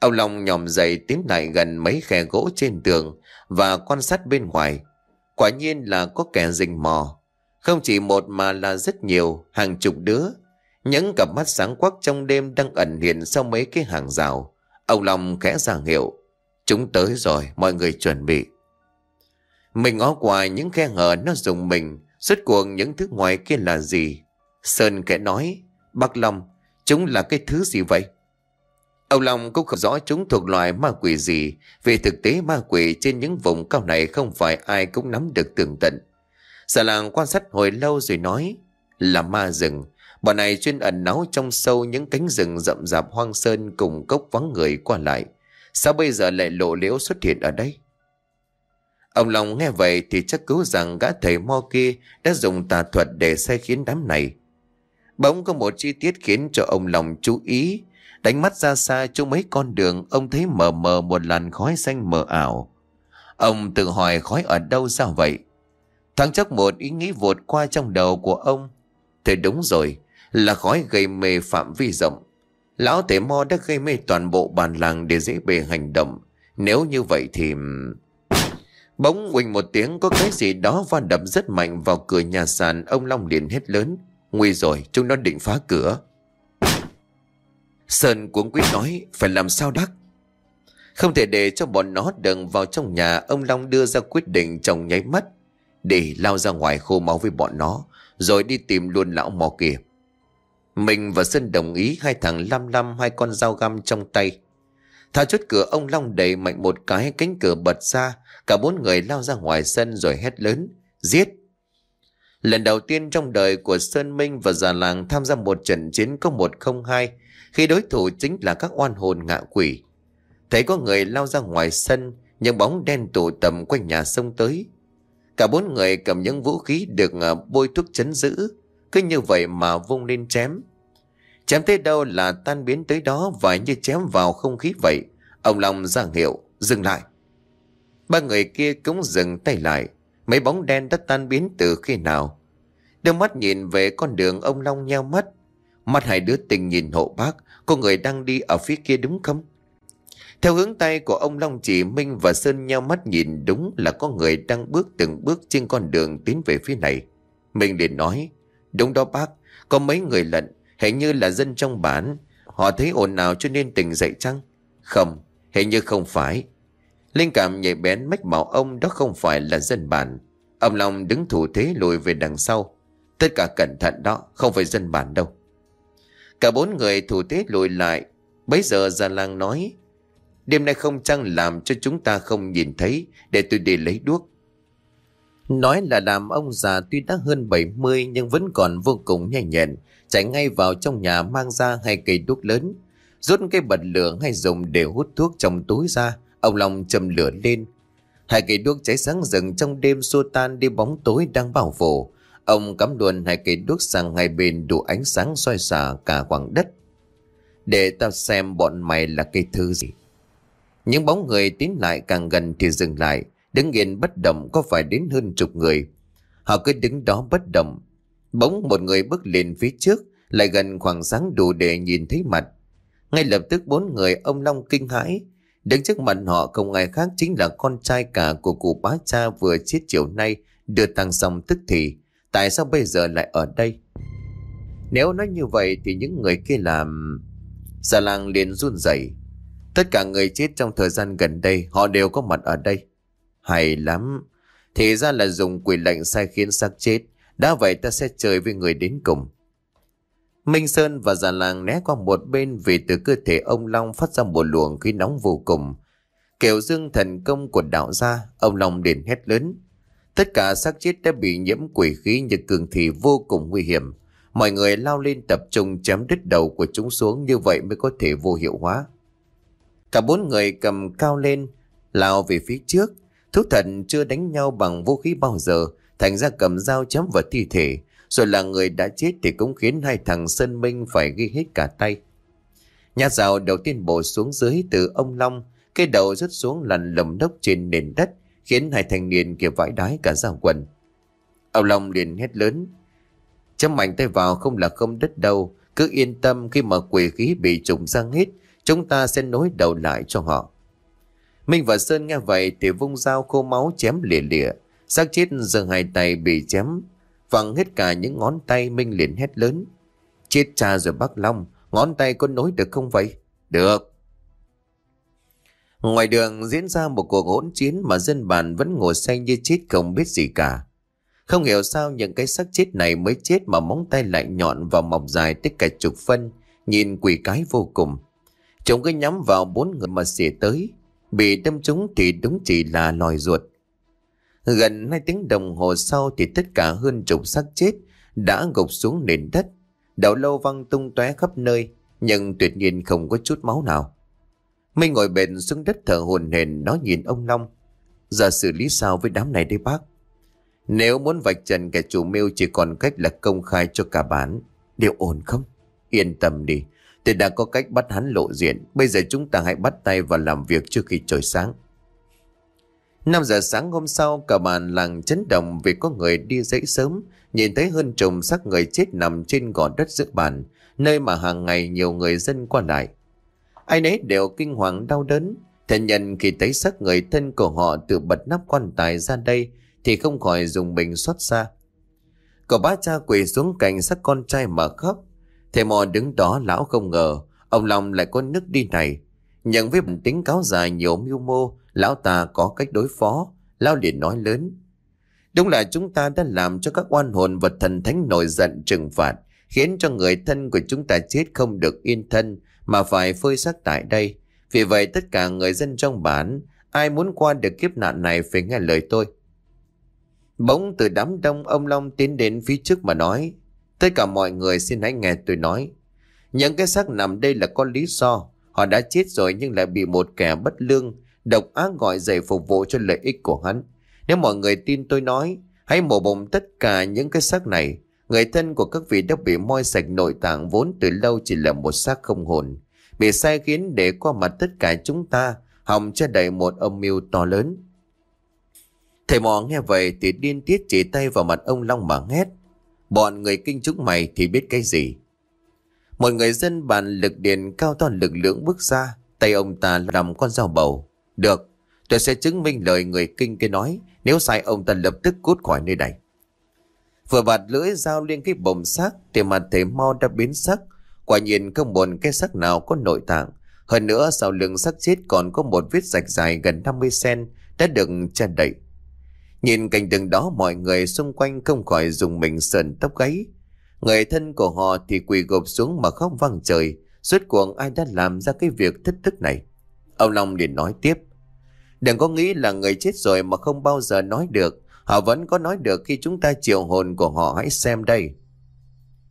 Ông Long nhòm dậy tiến lại gần mấy khe gỗ trên tường và quan sát bên ngoài. Quả nhiên là có kẻ rình mò. Không chỉ một mà là rất nhiều, hàng chục đứa. Những cặp mắt sáng quắc trong đêm đang ẩn hiện sau mấy cái hàng rào. Ông Long khẽ giảng hiệu. Chúng tới rồi, mọi người chuẩn bị. Mình ngó qua những khe hở nó dùng mình. Suốt cuộc những thứ ngoài kia là gì? Sơn kẽ nói. Bác Long, chúng là cái thứ gì vậy? Ông Long cũng không rõ chúng thuộc loại ma quỷ gì vì thực tế ma quỷ trên những vùng cao này không phải ai cũng nắm được tường tận. Xà làng quan sát hồi lâu rồi nói là ma rừng, Bọn này chuyên ẩn náu trong sâu những cánh rừng rậm rạp hoang sơn cùng cốc vắng người qua lại. Sao bây giờ lại lộ liễu xuất hiện ở đây? Ông Long nghe vậy thì chắc cứu rằng gã thầy Mo kia đã dùng tà thuật để sai khiến đám này. Bỗng có một chi tiết khiến cho ông Long chú ý. Đánh mắt ra xa trong mấy con đường ông thấy mờ mờ một làn khói xanh mờ ảo. Ông tự hỏi khói ở đâu ra vậy? Thoáng chốc một ý nghĩ vụt qua trong đầu của ông. Thế đúng rồi, là khói gây mê phạm vi rộng. Lão tể mo đã gây mê toàn bộ bàn làng để dễ bề hành động. Nếu như vậy thì... Bỗng quỳnh một tiếng có cái gì đó va đập rất mạnh vào cửa nhà sàn ông Long liền hết lớn. Nguy rồi, chúng nó định phá cửa. Sơn cuống quýt nói, phải làm sao đắc? Không thể để cho bọn nó đừng vào trong nhà, ông Long đưa ra quyết định chồng nháy mắt. Để lao ra ngoài khô máu với bọn nó, rồi đi tìm luôn lão mò kia. Mình và Sơn đồng ý hai thằng lăm lăm hai con dao găm trong tay. Thao chốt cửa ông Long đẩy mạnh một cái cánh cửa bật ra, cả bốn người lao ra ngoài sân rồi hét lớn, giết. Lần đầu tiên trong đời của Sơn Minh và già làng tham gia một trận chiến có một không hai, khi đối thủ chính là các oan hồn ngạ quỷ. Thấy có người lao ra ngoài sân, những bóng đen tụ tầm quanh nhà sông tới. Cả bốn người cầm những vũ khí được à, bôi thuốc chấn giữ, cứ như vậy mà vung lên chém Chém tới đâu là tan biến tới đó Và như chém vào không khí vậy Ông Long ra hiệu Dừng lại Ba người kia cũng dừng tay lại Mấy bóng đen đã tan biến từ khi nào Đưa mắt nhìn về con đường ông Long nheo mắt Mắt hai đứa tình nhìn hộ bác có người đang đi ở phía kia đúng không Theo hướng tay của ông Long chỉ Minh và Sơn nheo mắt nhìn Đúng là có người đang bước từng bước trên con đường tiến về phía này Minh liền nói Đúng đó bác, có mấy người lận, hình như là dân trong bản. Họ thấy ồn ào cho nên tỉnh dậy chăng? Không, hình như không phải. Linh cảm nhạy bén mách bảo ông đó không phải là dân bản. Ông Long đứng thủ thế lùi về đằng sau. Tất cả cẩn thận đó, không phải dân bản đâu. Cả bốn người thủ thế lùi lại. Bấy giờ già lang nói, đêm nay không chăng làm cho chúng ta không nhìn thấy để tôi đi lấy đuốc. Nói là làm ông già tuy đã hơn 70 nhưng vẫn còn vô cùng nhanh nhẹn, chạy ngay vào trong nhà mang ra hai cây đuốc lớn, rút cái bật lửa hay dùng để hút thuốc trong túi ra, ông Long châm lửa lên. Hai cây đuốc cháy sáng rừng trong đêm xua tan đi bóng tối đang bảo phủ. Ông cắm luôn hai cây đuốc sang hai bên đủ ánh sáng soi xả cả khoảng đất. Để tao xem bọn mày là cây thứ gì. Những bóng người tiến lại càng gần thì dừng lại đứng nghiền bất động có phải đến hơn chục người. Họ cứ đứng đó bất động. Bỗng một người bước lên phía trước, lại gần khoảng sáng đủ để nhìn thấy mặt. Ngay lập tức bốn người ông Long kinh hãi. Đứng trước mặt họ không ai khác chính là con trai cả của cụ bá cha vừa chết chiều nay được tăng xong tức thì. Tại sao bây giờ lại ở đây? Nếu nói như vậy thì những người kia làm... Già làng liền run rẩy. Tất cả người chết trong thời gian gần đây họ đều có mặt ở đây. Hay lắm. Thì ra là dùng quỷ lạnh sai khiến xác chết. Đã vậy ta sẽ chơi với người đến cùng. Minh Sơn và già làng né qua một bên vì từ cơ thể ông Long phát ra một luồng khí nóng vô cùng. Kiểu dương thần công của đạo gia, ông Long đền hét lớn. Tất cả xác chết đã bị nhiễm quỷ khí như cường thì vô cùng nguy hiểm. Mọi người lao lên tập trung chém đứt đầu của chúng xuống như vậy mới có thể vô hiệu hóa. Cả bốn người cầm cao lên, lao về phía trước. Thú thần chưa đánh nhau bằng vũ khí bao giờ, thành ra cầm dao chém vào thi thể. Rồi là người đã chết thì cũng khiến hai thằng Sơn Minh phải ghi hết cả tay. Nhà rào đầu tiên bổ xuống dưới từ ông Long, cái đầu rớt xuống lằn lầm đốc trên nền đất, khiến hai thanh niên kia vãi đái cả rào quần. Ông Long liền hét lớn, chấm mạnh tay vào không là không đất đâu, cứ yên tâm khi mà quỷ khí bị trùng răng hết, chúng ta sẽ nối đầu lại cho họ. Minh và Sơn nghe vậy thì vung dao khô máu chém lìa lìa. xác chết giờ hai tay bị chém. văng hết cả những ngón tay Minh liền hét lớn. Chết cha rồi bác Long, ngón tay có nối được không vậy? Được. Ngoài đường diễn ra một cuộc hỗn chiến mà dân bản vẫn ngồi say như chết không biết gì cả. Không hiểu sao những cái xác chết này mới chết mà móng tay lại nhọn và mọc dài tới cả chục phân, nhìn quỷ cái vô cùng. Chúng cứ nhắm vào bốn người mà xỉa tới, Bị đâm trúng thì đúng chỉ là lòi ruột. Gần hai tiếng đồng hồ sau thì tất cả hơn chục xác chết đã gục xuống nền đất. Đạo lâu văng tung tóe khắp nơi, nhưng tuyệt nhiên không có chút máu nào. Minh ngồi bền xuống đất thở hồn hển nó nhìn ông Long. Giờ xử lý sao với đám này đây bác? Nếu muốn vạch trần kẻ chủ mưu chỉ còn cách là công khai cho cả bản. Điều ổn không? Yên tâm đi, Tôi đã có cách bắt hắn lộ diện Bây giờ chúng ta hãy bắt tay và làm việc trước khi trời sáng 5 giờ sáng hôm sau cả bàn làng chấn động vì có người đi dậy sớm Nhìn thấy hơn chồng xác người chết nằm trên gò đất giữa bàn Nơi mà hàng ngày nhiều người dân qua lại Ai nấy đều kinh hoàng đau đớn Thân nhân khi thấy xác người thân của họ từ bật nắp quan tài ra đây Thì không khỏi dùng mình xót xa Cậu ba cha quỳ xuống cạnh xác con trai mà khóc Thầy mò đứng đó lão không ngờ Ông Long lại có nước đi này Nhận với bản tính cáo dài nhiều mưu mô Lão ta có cách đối phó Lão liền nói lớn Đúng là chúng ta đã làm cho các oan hồn vật thần thánh nổi giận trừng phạt Khiến cho người thân của chúng ta chết không được yên thân Mà phải phơi xác tại đây Vì vậy tất cả người dân trong bản Ai muốn qua được kiếp nạn này phải nghe lời tôi Bỗng từ đám đông ông Long tiến đến phía trước mà nói Tất cả mọi người xin hãy nghe tôi nói. Những cái xác nằm đây là có lý do. Họ đã chết rồi nhưng lại bị một kẻ bất lương, độc ác gọi dậy phục vụ cho lợi ích của hắn. Nếu mọi người tin tôi nói, hãy mổ bụng tất cả những cái xác này. Người thân của các vị đã bị moi sạch nội tạng vốn từ lâu chỉ là một xác không hồn. Bị sai khiến để qua mặt tất cả chúng ta, hòng che đậy một âm mưu to lớn. Thầy mò nghe vậy thì điên tiết chỉ tay vào mặt ông Long mà hét. Bọn người kinh chúng mày thì biết cái gì Một người dân bàn lực điện cao to lực lưỡng bước ra Tay ông ta làm con dao bầu Được Tôi sẽ chứng minh lời người kinh kia nói Nếu sai ông ta lập tức cút khỏi nơi này Vừa bạt lưỡi dao liên cái bồng xác Thì mặt thể mau đã biến sắc Quả nhiên không buồn cái xác nào có nội tạng Hơn nữa sau lưng xác chết còn có một vết rạch dài gần 50cm Đã được che đậy Nhìn cảnh tượng đó mọi người xung quanh không khỏi dùng mình sờn tóc gáy. Người thân của họ thì quỳ gục xuống mà khóc vang trời. Suốt cuộc ai đã làm ra cái việc thích thức này? Ông Long liền nói tiếp. Đừng có nghĩ là người chết rồi mà không bao giờ nói được. Họ vẫn có nói được khi chúng ta chiều hồn của họ hãy xem đây.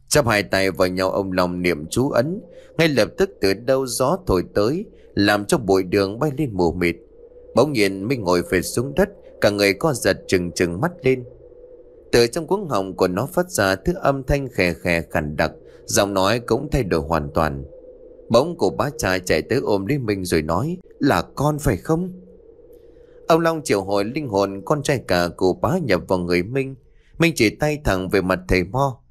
Chắp hai tay vào nhau ông Long niệm chú ấn. Ngay lập tức từ đâu gió thổi tới, làm cho bụi đường bay lên mù mịt. Bỗng nhiên Minh ngồi phệt xuống đất, Cả người co giật trừng trừng mắt lên Từ trong cuống họng của nó phát ra thứ âm thanh khè khè khẳng đặc Giọng nói cũng thay đổi hoàn toàn Bỗng cô bá trai chạy tới ôm lấy mình rồi nói Là con phải không? Ông Long triệu hồi linh hồn con trai cả của bá nhập vào người Minh Minh chỉ tay thẳng về mặt thầy Mo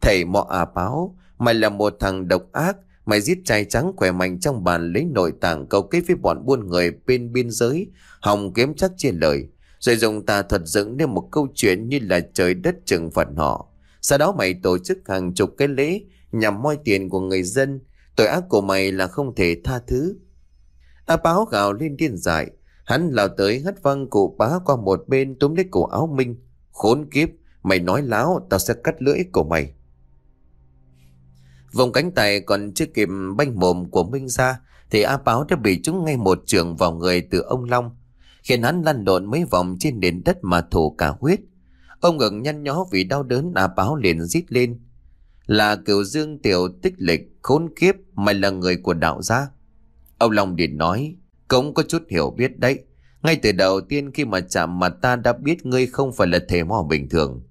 Thầy Mo à báo Mày là một thằng độc ác Mày giết trai trắng khỏe mạnh trong bàn lấy nội tạng cầu kết với bọn buôn người bên biên giới Hòng kiếm chắc trên lời rồi dùng tà thuật dựng nên một câu chuyện như là trời đất trừng phạt họ. Sau đó mày tổ chức hàng chục cái lễ nhằm moi tiền của người dân. Tội ác của mày là không thể tha thứ. A báo gào lên điên dại. Hắn lao tới hất văng cụ bá qua một bên túm lấy cổ áo Minh. Khốn kiếp, mày nói láo, tao sẽ cắt lưỡi của mày. vòng cánh tay còn chưa kịp banh mồm của Minh ra thì A Báo đã bị chúng ngay một trường vào người từ ông Long khiến hắn lăn lộn mấy vòng trên nền đất mà thổ cả huyết. Ông ngừng nhăn nhó vì đau đớn à báo liền rít lên. Là cửu dương tiểu tích lịch khốn kiếp mày là người của đạo gia. Ông Long liền nói, cũng có chút hiểu biết đấy. Ngay từ đầu tiên khi mà chạm mặt ta đã biết ngươi không phải là thể mò bình thường.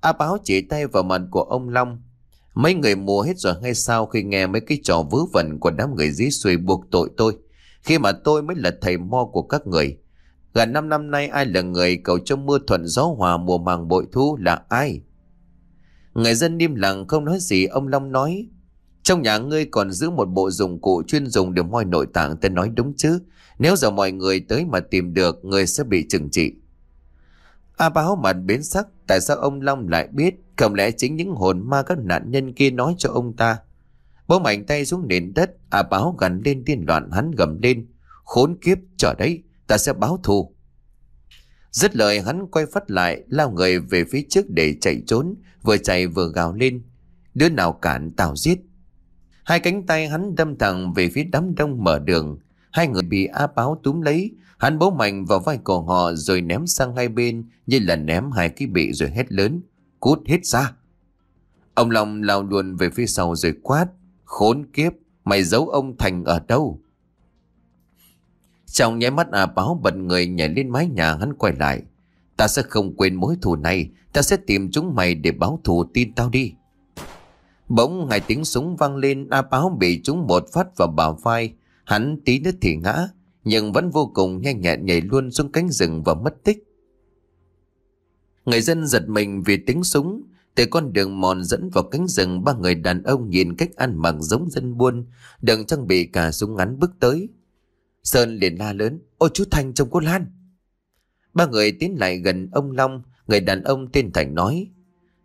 A à báo chỉ tay vào mặt của ông Long. Mấy người mua hết rồi hay sao khi nghe mấy cái trò vớ vẩn của đám người dí xuôi buộc tội tôi. Khi mà tôi mới là thầy mo của các người. Gần năm năm nay ai là người cầu cho mưa thuận gió hòa mùa màng bội thu là ai? Người dân im lặng không nói gì ông Long nói. Trong nhà ngươi còn giữ một bộ dụng cụ chuyên dùng để moi nội tạng tên nói đúng chứ. Nếu giờ mọi người tới mà tìm được ngươi sẽ bị trừng trị. A à, báo mặt biến sắc tại sao ông Long lại biết không lẽ chính những hồn ma các nạn nhân kia nói cho ông ta. Bỗng mạnh tay xuống nền đất A à, báo gần lên tiên loạn hắn gầm lên. Khốn kiếp trở đấy. Ta sẽ báo thù Dứt lời hắn quay phắt lại Lao người về phía trước để chạy trốn Vừa chạy vừa gào lên Đứa nào cản tào giết Hai cánh tay hắn đâm thẳng về phía đám đông mở đường Hai người bị á báo túm lấy Hắn bố mạnh vào vai cổ họ Rồi ném sang hai bên Như là ném hai cái bị rồi hét lớn Cút hết ra Ông Long lao luôn về phía sau rồi quát Khốn kiếp Mày giấu ông Thành ở đâu trong nháy mắt à báo bật người nhảy lên mái nhà hắn quay lại. Ta sẽ không quên mối thù này, ta sẽ tìm chúng mày để báo thù tin tao đi. Bỗng ngài tiếng súng vang lên, A Báo bị chúng một phát vào bả vai, hắn tí nữa thì ngã, nhưng vẫn vô cùng nhanh nhẹn nhảy luôn xuống cánh rừng và mất tích. Người dân giật mình vì tiếng súng, từ con đường mòn dẫn vào cánh rừng ba người đàn ông nhìn cách ăn mặc giống dân buôn, đừng trang bị cả súng ngắn bước tới. Sơn liền la lớn Ôi chú Thành chồng cô Lan Ba người tiến lại gần ông Long Người đàn ông tên Thành nói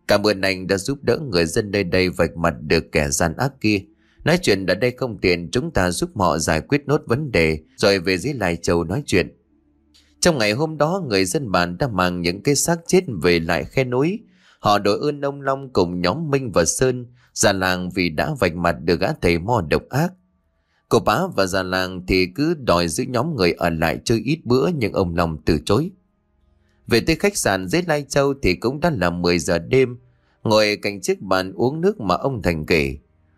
Cảm ơn anh đã giúp đỡ người dân nơi đây vạch mặt được kẻ gian ác kia Nói chuyện đã đây không tiện Chúng ta giúp họ giải quyết nốt vấn đề Rồi về dưới lại Châu nói chuyện Trong ngày hôm đó người dân bản đã mang những cái xác chết về lại khe núi Họ đổi ơn ông Long cùng nhóm Minh và Sơn ra làng vì đã vạch mặt được gã thầy mò độc ác Cô bá và già làng thì cứ đòi giữ nhóm người ở lại chơi ít bữa nhưng ông Long từ chối. Về tới khách sạn dưới Lai Châu thì cũng đã là 10 giờ đêm, ngồi cạnh chiếc bàn uống nước mà ông Thành kể.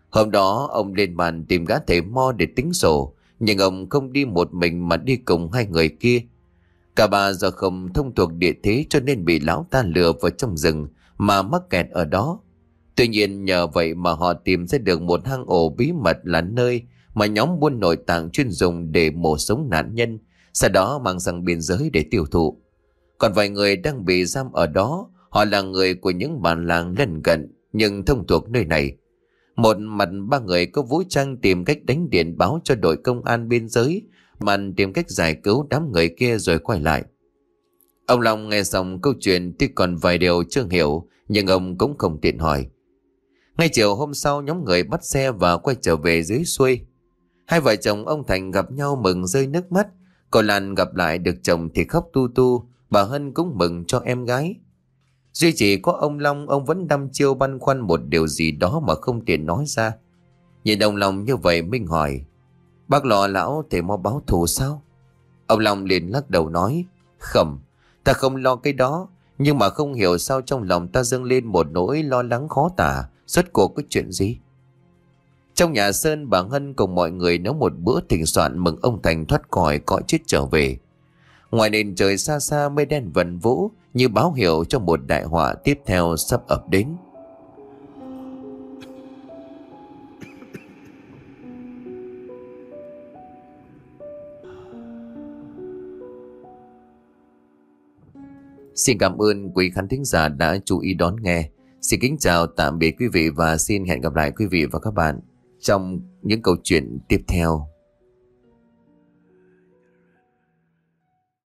Hôm đó ông lên bàn tìm gã thầy mo để tính sổ, nhưng ông không đi một mình mà đi cùng hai người kia. Cả bà giờ không thông thuộc địa thế cho nên bị lão ta lừa vào trong rừng mà mắc kẹt ở đó. Tuy nhiên nhờ vậy mà họ tìm ra được một hang ổ bí mật là nơi mà nhóm buôn nội tạng chuyên dùng để mổ sống nạn nhân, sau đó mang sang biên giới để tiêu thụ. Còn vài người đang bị giam ở đó, họ là người của những bản làng lân cận nhưng thông thuộc nơi này. Một mặt ba người có vũ trang tìm cách đánh điện báo cho đội công an biên giới, mặt tìm cách giải cứu đám người kia rồi quay lại. Ông Long nghe xong câu chuyện tuy còn vài điều chưa hiểu nhưng ông cũng không tiện hỏi. Ngay chiều hôm sau nhóm người bắt xe và quay trở về dưới xuôi. Hai vợ chồng ông Thành gặp nhau mừng rơi nước mắt. Còn Lan gặp lại được chồng thì khóc tu tu. Bà Hân cũng mừng cho em gái. Duy chỉ có ông Long ông vẫn đăm chiêu băn khoăn một điều gì đó mà không tiện nói ra. Nhìn đồng lòng như vậy Minh hỏi. Bác lọ lão thể mau báo thù sao? Ông Long liền lắc đầu nói. Khẩm, ta không lo cái đó. Nhưng mà không hiểu sao trong lòng ta dâng lên một nỗi lo lắng khó tả. Rốt cuộc có chuyện gì? Trong nhà Sơn bà Hân cùng mọi người nấu một bữa thịnh soạn mừng ông Thành thoát khỏi cõi chết trở về. Ngoài nền trời xa xa mây đen vần vũ như báo hiệu cho một đại họa tiếp theo sắp ập đến. Xin cảm ơn quý khán thính giả đã chú ý đón nghe. Xin kính chào tạm biệt quý vị và xin hẹn gặp lại quý vị và các bạn trong những câu chuyện tiếp theo.